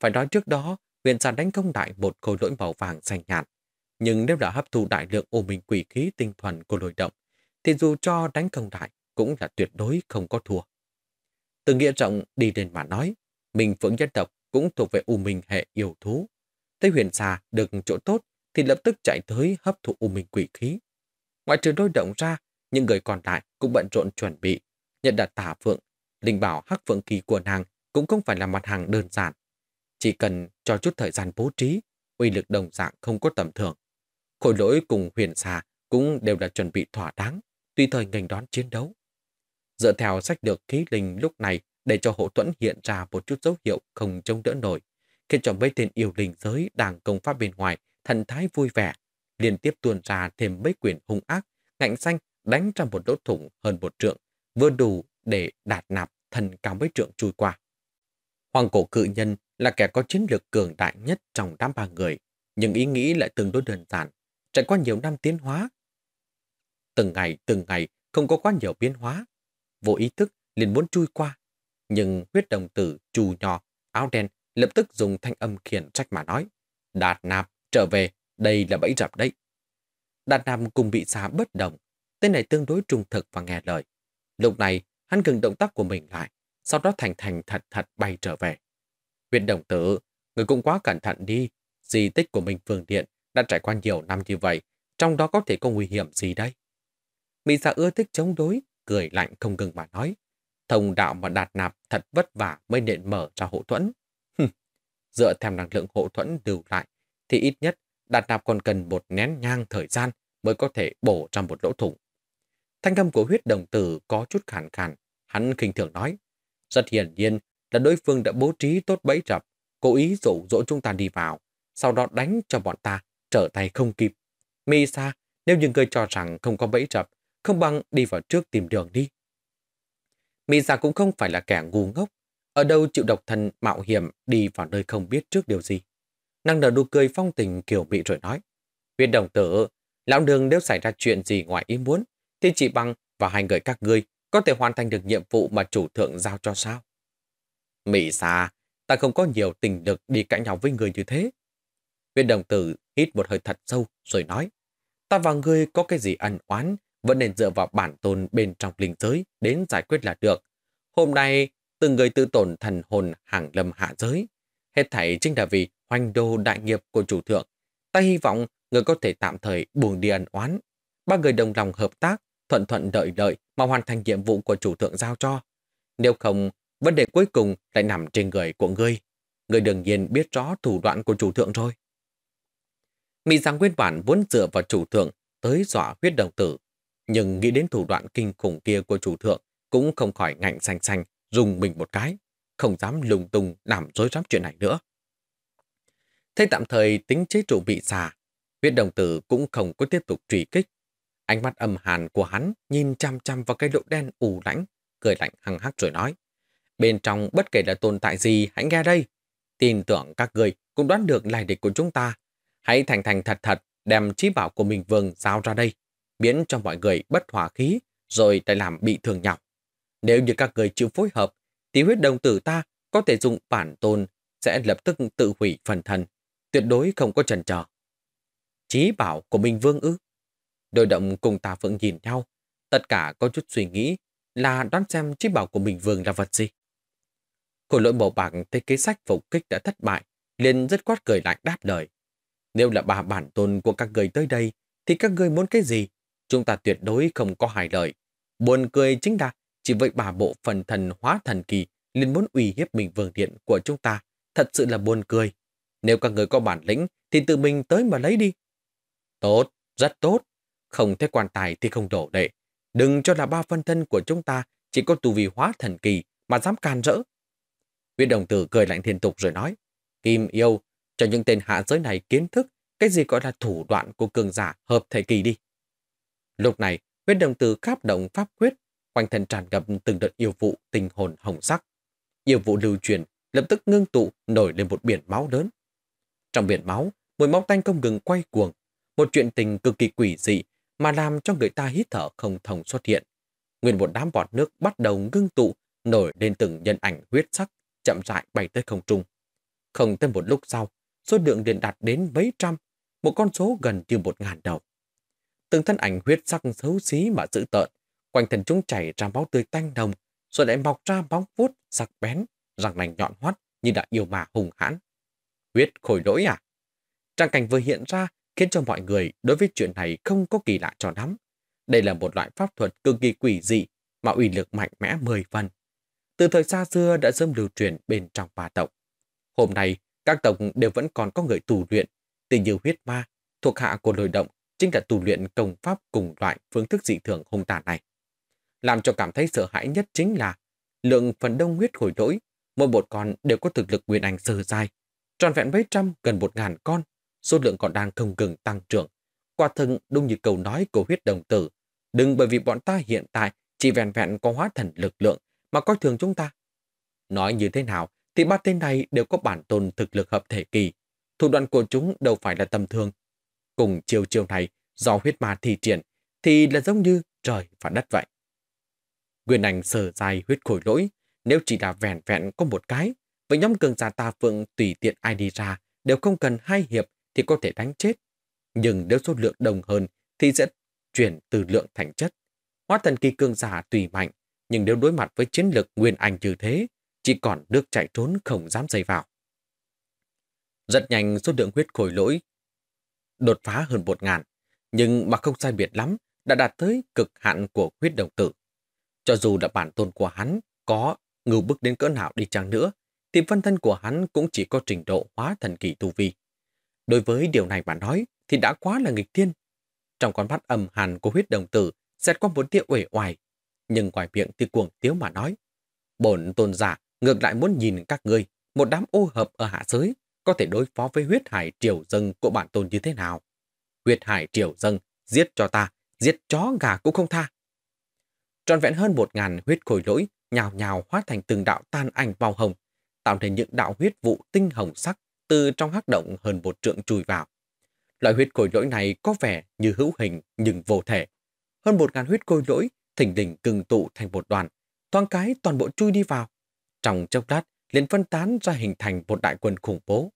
Speaker 1: Phải nói trước đó, huyền xa đánh công đại một khối lỗi màu vàng xanh nhạt. Nhưng nếu đã hấp thu đại lượng U minh quỷ khí tinh thuần của lôi động, thì dù cho đánh công đại cũng là tuyệt đối không có thua. Từ nghĩa rộng đi lên mà nói, mình phượng dân tộc cũng thuộc về U Minh hệ yêu thú. Tây huyền xà được chỗ tốt thì lập tức chạy tới hấp thụ U Minh quỷ khí. Ngoại trừ đôi động ra, những người còn lại cũng bận rộn chuẩn bị, nhận đặt tả phượng, linh bảo hắc phượng kỳ của nàng cũng không phải là mặt hàng đơn giản. Chỉ cần cho chút thời gian bố trí, uy lực đồng dạng không có tầm thường. Khổ lỗi cùng huyền xà cũng đều đã chuẩn bị thỏa đáng, tùy thời ngành đón chiến đấu dựa theo sách được khí linh lúc này để cho hậu tuẫn hiện ra một chút dấu hiệu không chống đỡ nổi, khiến cho mấy tên yêu linh giới đang công pháp bên ngoài thần thái vui vẻ, liên tiếp tuôn ra thêm mấy quyền hung ác, ngạnh xanh đánh ra một lỗ thủng hơn một trượng, vừa đủ để đạt nạp thần cao mấy trượng chui qua. Hoàng cổ cự nhân là kẻ có chiến lược cường đại nhất trong đám ba người, nhưng ý nghĩ lại tương đối đơn giản, trải qua nhiều năm tiến hóa. Từng ngày, từng ngày, không có quá nhiều biến hóa, vô ý thức liền muốn chui qua. Nhưng huyết đồng tử trù nhỏ, áo đen lập tức dùng thanh âm khiển trách mà nói. Đạt nạp, trở về, đây là bẫy rập đấy. Đạt nạp cùng bị xá bất đồng, tên này tương đối trung thực và nghe lời. Lúc này, hắn ngừng động tác của mình lại, sau đó thành thành thật thật bay trở về. Huyết đồng tử, người cũng quá cẩn thận đi, di tích của mình phương điện đã trải qua nhiều năm như vậy, trong đó có thể có nguy hiểm gì đây? Mỹ giả ưa thích chống đối, cười lạnh không ngừng mà nói. Thông đạo mà đạt nạp thật vất vả mới nện mở ra hộ thuẫn. Dựa theo năng lượng hộ thuẫn lưu lại, thì ít nhất đạt nạp còn cần một nén nhang thời gian mới có thể bổ ra một lỗ thủng. Thanh âm của huyết đồng tử có chút khàn khàn, hắn khinh thường nói. Rất hiển nhiên là đối phương đã bố trí tốt bẫy rập, cố ý dụ dỗ chúng ta đi vào, sau đó đánh cho bọn ta trở tay không kịp. Mi nếu như ngươi cho rằng không có bẫy rập, không bằng đi vào trước tìm đường đi. Mỹ giả dạ cũng không phải là kẻ ngu ngốc, ở đâu chịu độc thân mạo hiểm đi vào nơi không biết trước điều gì. Năng nở đu cười phong tình kiểu bị rồi nói, viên đồng tử, lão đường nếu xảy ra chuyện gì ngoài ý muốn, thì chị băng và hai người các ngươi có thể hoàn thành được nhiệm vụ mà chủ thượng giao cho sao. Mỹ xa, dạ, ta không có nhiều tình lực đi cãi nhau với người như thế. Viên đồng tử hít một hơi thật sâu rồi nói, ta và ngươi có cái gì ẩn oán vẫn nên dựa vào bản tôn bên trong linh giới đến giải quyết là được. Hôm nay, từng người tự tổn thần hồn hàng lâm hạ giới. Hết thảy chính là vì hoành đô đại nghiệp của chủ thượng. Ta hy vọng người có thể tạm thời buông đi ẩn oán. Ba người đồng lòng hợp tác, thuận thuận đợi đợi mà hoàn thành nhiệm vụ của chủ thượng giao cho. Nếu không, vấn đề cuối cùng lại nằm trên người của ngươi. người đương nhiên biết rõ thủ đoạn của chủ thượng rồi. Mỹ Giang nguyên bản vốn dựa vào chủ thượng tới dọa huyết đồng tử nhưng nghĩ đến thủ đoạn kinh khủng kia của chủ thượng cũng không khỏi ngạnh xanh xanh, dùng mình một cái, không dám lung tung làm dối rắm chuyện này nữa. Thế tạm thời tính chế trụ bị xà, huyết đồng tử cũng không có tiếp tục truy kích. Ánh mắt âm hàn của hắn nhìn chăm chăm vào cái lỗ đen ù lãnh, cười lạnh hăng hắc rồi nói. Bên trong bất kể là tồn tại gì, hãy nghe đây. Tin tưởng các người cũng đoán được lai địch của chúng ta. Hãy thành thành thật thật đem trí bảo của mình vương giao ra đây biến cho mọi người bất hòa khí, rồi lại làm bị thương nhọc. Nếu như các người chịu phối hợp, tí huyết đồng tử ta có thể dùng bản tôn sẽ lập tức tự hủy phần thân, tuyệt đối không có trần trở. Chí bảo của Minh Vương ư? Đôi động cùng ta vẫn nhìn nhau, tất cả có chút suy nghĩ là đoán xem chí bảo của Minh Vương là vật gì. Khổ lỗi màu bạc thấy kế sách phục kích đã thất bại, liền rất quát cười lại đáp lời. Nếu là bà bản tôn của các người tới đây, thì các người muốn cái gì chúng ta tuyệt đối không có hài lợi. Buồn cười chính là chỉ vậy bà bộ phần thần hóa thần kỳ liền muốn ủy hiếp mình vương điện của chúng ta. Thật sự là buồn cười. Nếu các người có bản lĩnh thì tự mình tới mà lấy đi. Tốt, rất tốt. Không thấy quan tài thì không đổ đệ. Đừng cho là ba phân thân của chúng ta chỉ có tù vi hóa thần kỳ mà dám can rỡ. Viên đồng tử cười lạnh thiên tục rồi nói. Kim yêu, cho những tên hạ giới này kiến thức cái gì gọi là thủ đoạn của cường giả hợp thể kỳ đi. Lúc này, huyết đồng tử khắp động pháp quyết, quanh thân tràn ngập từng đợt yêu vụ tình hồn hồng sắc. Yêu vụ lưu truyền, lập tức ngưng tụ nổi lên một biển máu lớn. Trong biển máu, mùi máu tanh không ngừng quay cuồng, một chuyện tình cực kỳ quỷ dị mà làm cho người ta hít thở không thông xuất hiện. Nguyên một đám bọt nước bắt đầu ngưng tụ, nổi lên từng nhân ảnh huyết sắc, chậm rãi bay tới không trung. Không tới một lúc sau, số lượng liền đạt đến mấy trăm, một con số gần như một ngàn đầu từng thân ảnh huyết sắc xấu xí mà dữ tợn, quanh thân chúng chảy ra máu tươi tanh đồng, rồi lại mọc ra bóng vuốt sắc bén, răng nành nhọn hoắt như đã yêu mà hùng hãn. Huyết khôi lỗi à? Trang cảnh vừa hiện ra khiến cho mọi người đối với chuyện này không có kỳ lạ cho lắm. Đây là một loại pháp thuật cực kỳ quỷ dị mà uy lực mạnh mẽ mười phần. Từ thời xa xưa đã sớm lưu truyền bên trong ba tộc. Hôm nay, các tộc đều vẫn còn có người tù luyện, tình như huyết ma, thuộc hạ của lôi động chính là tu luyện công pháp cùng loại phương thức dị thường hung tàn này. Làm cho cảm thấy sợ hãi nhất chính là lượng phần đông huyết hồi lỗi, mỗi một con đều có thực lực nguyên ảnh sơ dài, tròn vẹn mấy trăm gần một ngàn con, số lượng còn đang không ngừng tăng trưởng. Quả thân đúng như câu nói của huyết đồng tử, đừng bởi vì bọn ta hiện tại chỉ vẹn vẹn có hóa thần lực lượng mà coi thường chúng ta. Nói như thế nào thì ba tên này đều có bản tồn thực lực hợp thể kỳ, thủ đoạn của chúng đâu phải là tầm thường, cùng chiều chiều này do huyết ma thi triển thì là giống như trời và đất vậy. Nguyên Anh sờ dài huyết khối lỗi, nếu chỉ là vẹn vẹn có một cái, với nhóm cường giả ta phượng tùy tiện ai đi ra đều không cần hai hiệp thì có thể đánh chết. Nhưng nếu số lượng đồng hơn thì sẽ chuyển từ lượng thành chất. Hóa thần kỳ cường giả tùy mạnh, nhưng nếu đối mặt với chiến lực Nguyên Anh như thế, chỉ còn được chạy trốn không dám dây vào. Rất nhanh số lượng huyết khối lỗi đột phá hơn một ngàn, nhưng mà không sai biệt lắm, đã đạt tới cực hạn của huyết đồng tử. Cho dù đã bản tôn của hắn có ngưu bức đến cỡ nào đi chăng nữa, thì phân thân của hắn cũng chỉ có trình độ hóa thần kỳ tu vi. Đối với điều này mà nói thì đã quá là nghịch thiên. Trong con mắt âm hàn của huyết đồng tử xét qua một tia uể oải, nhưng ngoài miệng thì cuồng tiếu mà nói. Bổn tôn giả ngược lại muốn nhìn các ngươi, một đám ô hợp ở hạ giới, có thể đối phó với huyết hải triều dâng của bản tôn như thế nào. Huyết hải triều dâng, giết cho ta, giết chó gà cũng không tha. Tròn vẹn hơn một ngàn huyết khối lỗi, nhào nhào hóa thành từng đạo tan ảnh màu hồng, tạo thành những đạo huyết vụ tinh hồng sắc từ trong hắc động hơn một trượng chui vào. Loại huyết khối lỗi này có vẻ như hữu hình nhưng vô thể. Hơn một ngàn huyết khối lỗi thỉnh đỉnh cưng tụ thành một đoàn, toàn cái toàn bộ chui đi vào. Trong chốc đát liền phân tán ra hình thành một đại quân khủng bố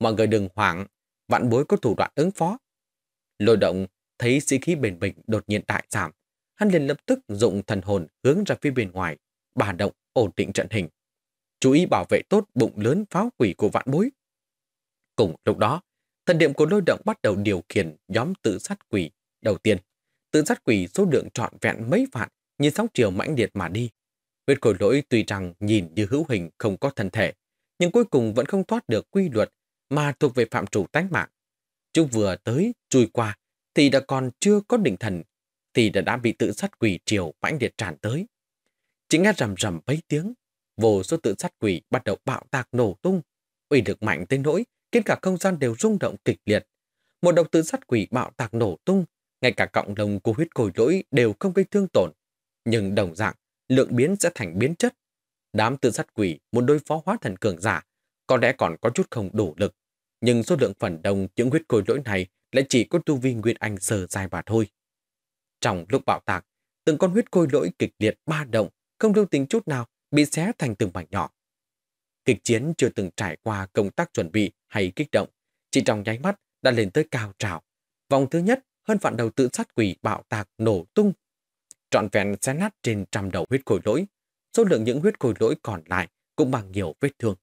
Speaker 1: mọi người đừng hoảng, vạn bối có thủ đoạn ứng phó. Lôi động thấy sĩ khí bền bình đột nhiên đại giảm, hắn liền lập tức dụng thần hồn hướng ra phía bên ngoài, bà động ổn định trận hình. Chú ý bảo vệ tốt bụng lớn pháo quỷ của vạn bối. Cùng lúc đó, thần niệm của lôi động bắt đầu điều khiển nhóm tự sát quỷ đầu tiên. Tự sát quỷ số lượng trọn vẹn mấy vạn như sóng chiều mãnh liệt mà đi. Huyết khối lỗi tùy rằng nhìn như hữu hình không có thân thể, nhưng cuối cùng vẫn không thoát được quy luật mà thuộc về phạm trù tánh mạng. Chúng vừa tới, chui qua, thì đã còn chưa có định thần, thì đã đã bị tự sát quỷ triều mãnh liệt tràn tới. Chỉ nghe rầm rầm mấy tiếng, vô số tự sát quỷ bắt đầu bạo tạc nổ tung, uy lực mạnh tới nỗi khiến cả không gian đều rung động kịch liệt. Một độc tự sát quỷ bạo tạc nổ tung, ngay cả cộng đồng của huyết cồi lỗi đều không gây thương tổn. Nhưng đồng dạng, lượng biến sẽ thành biến chất. Đám tự sát quỷ muốn đối phó hóa thần cường giả có lẽ còn có chút không đủ lực, nhưng số lượng phần đông những huyết khôi lỗi này lại chỉ có tu vi Nguyên Anh sờ dài mà thôi. Trong lúc bạo tạc, từng con huyết khôi lỗi kịch liệt ba động, không lưu tình chút nào, bị xé thành từng mảnh nhỏ. Kịch chiến chưa từng trải qua công tác chuẩn bị hay kích động, chỉ trong nháy mắt đã lên tới cao trào. Vòng thứ nhất, hơn vạn đầu tự sát quỷ bạo tạc nổ tung, trọn vẹn xé nát trên trăm đầu huyết khối lỗi. Số lượng những huyết khối lỗi còn lại cũng bằng nhiều vết thương.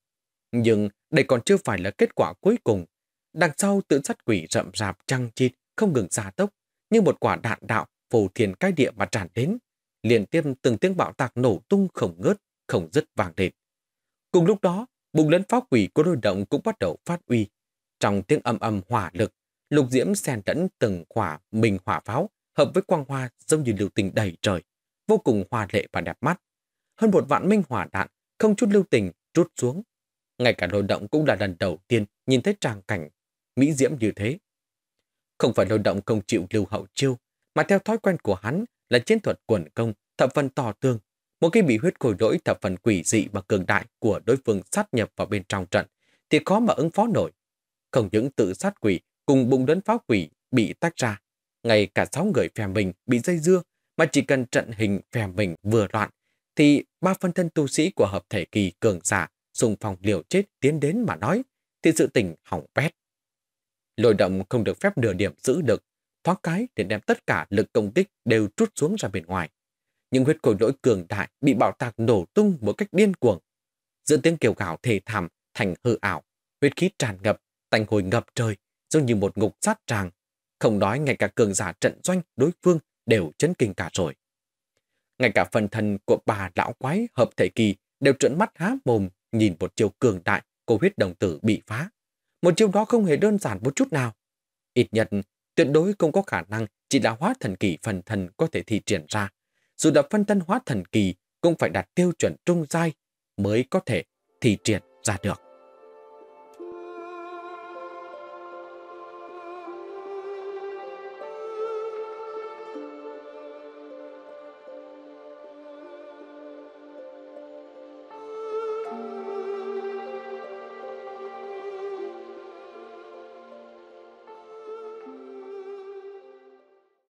Speaker 1: Nhưng đây còn chưa phải là kết quả cuối cùng. Đằng sau tự sát quỷ rậm rạp trăng chít, không ngừng gia tốc, như một quả đạn đạo phù thiền cái địa mà tràn đến. Liên tiếp từng tiếng bạo tạc nổ tung không ngớt, không dứt vàng lên. Cùng lúc đó, bùng lẫn pháo quỷ của đôi động cũng bắt đầu phát uy. Trong tiếng âm âm hỏa lực, lục diễm xen lẫn từng quả mình hỏa pháo hợp với quang hoa giống như lưu tình đầy trời, vô cùng hoa lệ và đẹp mắt. Hơn một vạn minh hỏa đạn, không chút lưu tình, rút xuống, ngay cả lôi động cũng là lần đầu tiên nhìn thấy tràng cảnh mỹ diễm như thế. Không phải lôi động không chịu lưu hậu chiêu, mà theo thói quen của hắn là chiến thuật quần công thập phần tỏ tương, một khi bị huyết khối lỗi thập phần quỷ dị và cường đại của đối phương sát nhập vào bên trong trận thì khó mà ứng phó nổi. Không những tự sát quỷ cùng bụng đấn phá quỷ bị tách ra, ngay cả sáu người phe mình bị dây dưa mà chỉ cần trận hình phe mình vừa loạn thì ba phân thân tu sĩ của hợp thể kỳ cường giả xung phòng liều chết tiến đến mà nói, thì sự tình hỏng bét. Lôi động không được phép nửa điểm giữ được, thoát cái để đem tất cả lực công kích đều trút xuống ra bên ngoài. Những huyết cổ lỗi cường đại bị bạo tạc nổ tung một cách điên cuồng. Giữa tiếng kêu gào thề thảm thành hư ảo, huyết khí tràn ngập, tanh hồi ngập trời, giống như một ngục sát tràng. Không nói ngay cả cường giả trận doanh đối phương đều chấn kinh cả rồi. Ngay cả phần thân của bà lão quái hợp thể kỳ đều trợn mắt há mồm nhìn một chiêu cường đại của huyết đồng tử bị phá. Một chiêu đó không hề đơn giản một chút nào. Ít nhất, tuyệt đối không có khả năng chỉ là hóa thần kỳ phần thần có thể thi triển ra. Dù là phân thân hóa thần kỳ cũng phải đạt tiêu chuẩn trung giai mới có thể thi triển ra được.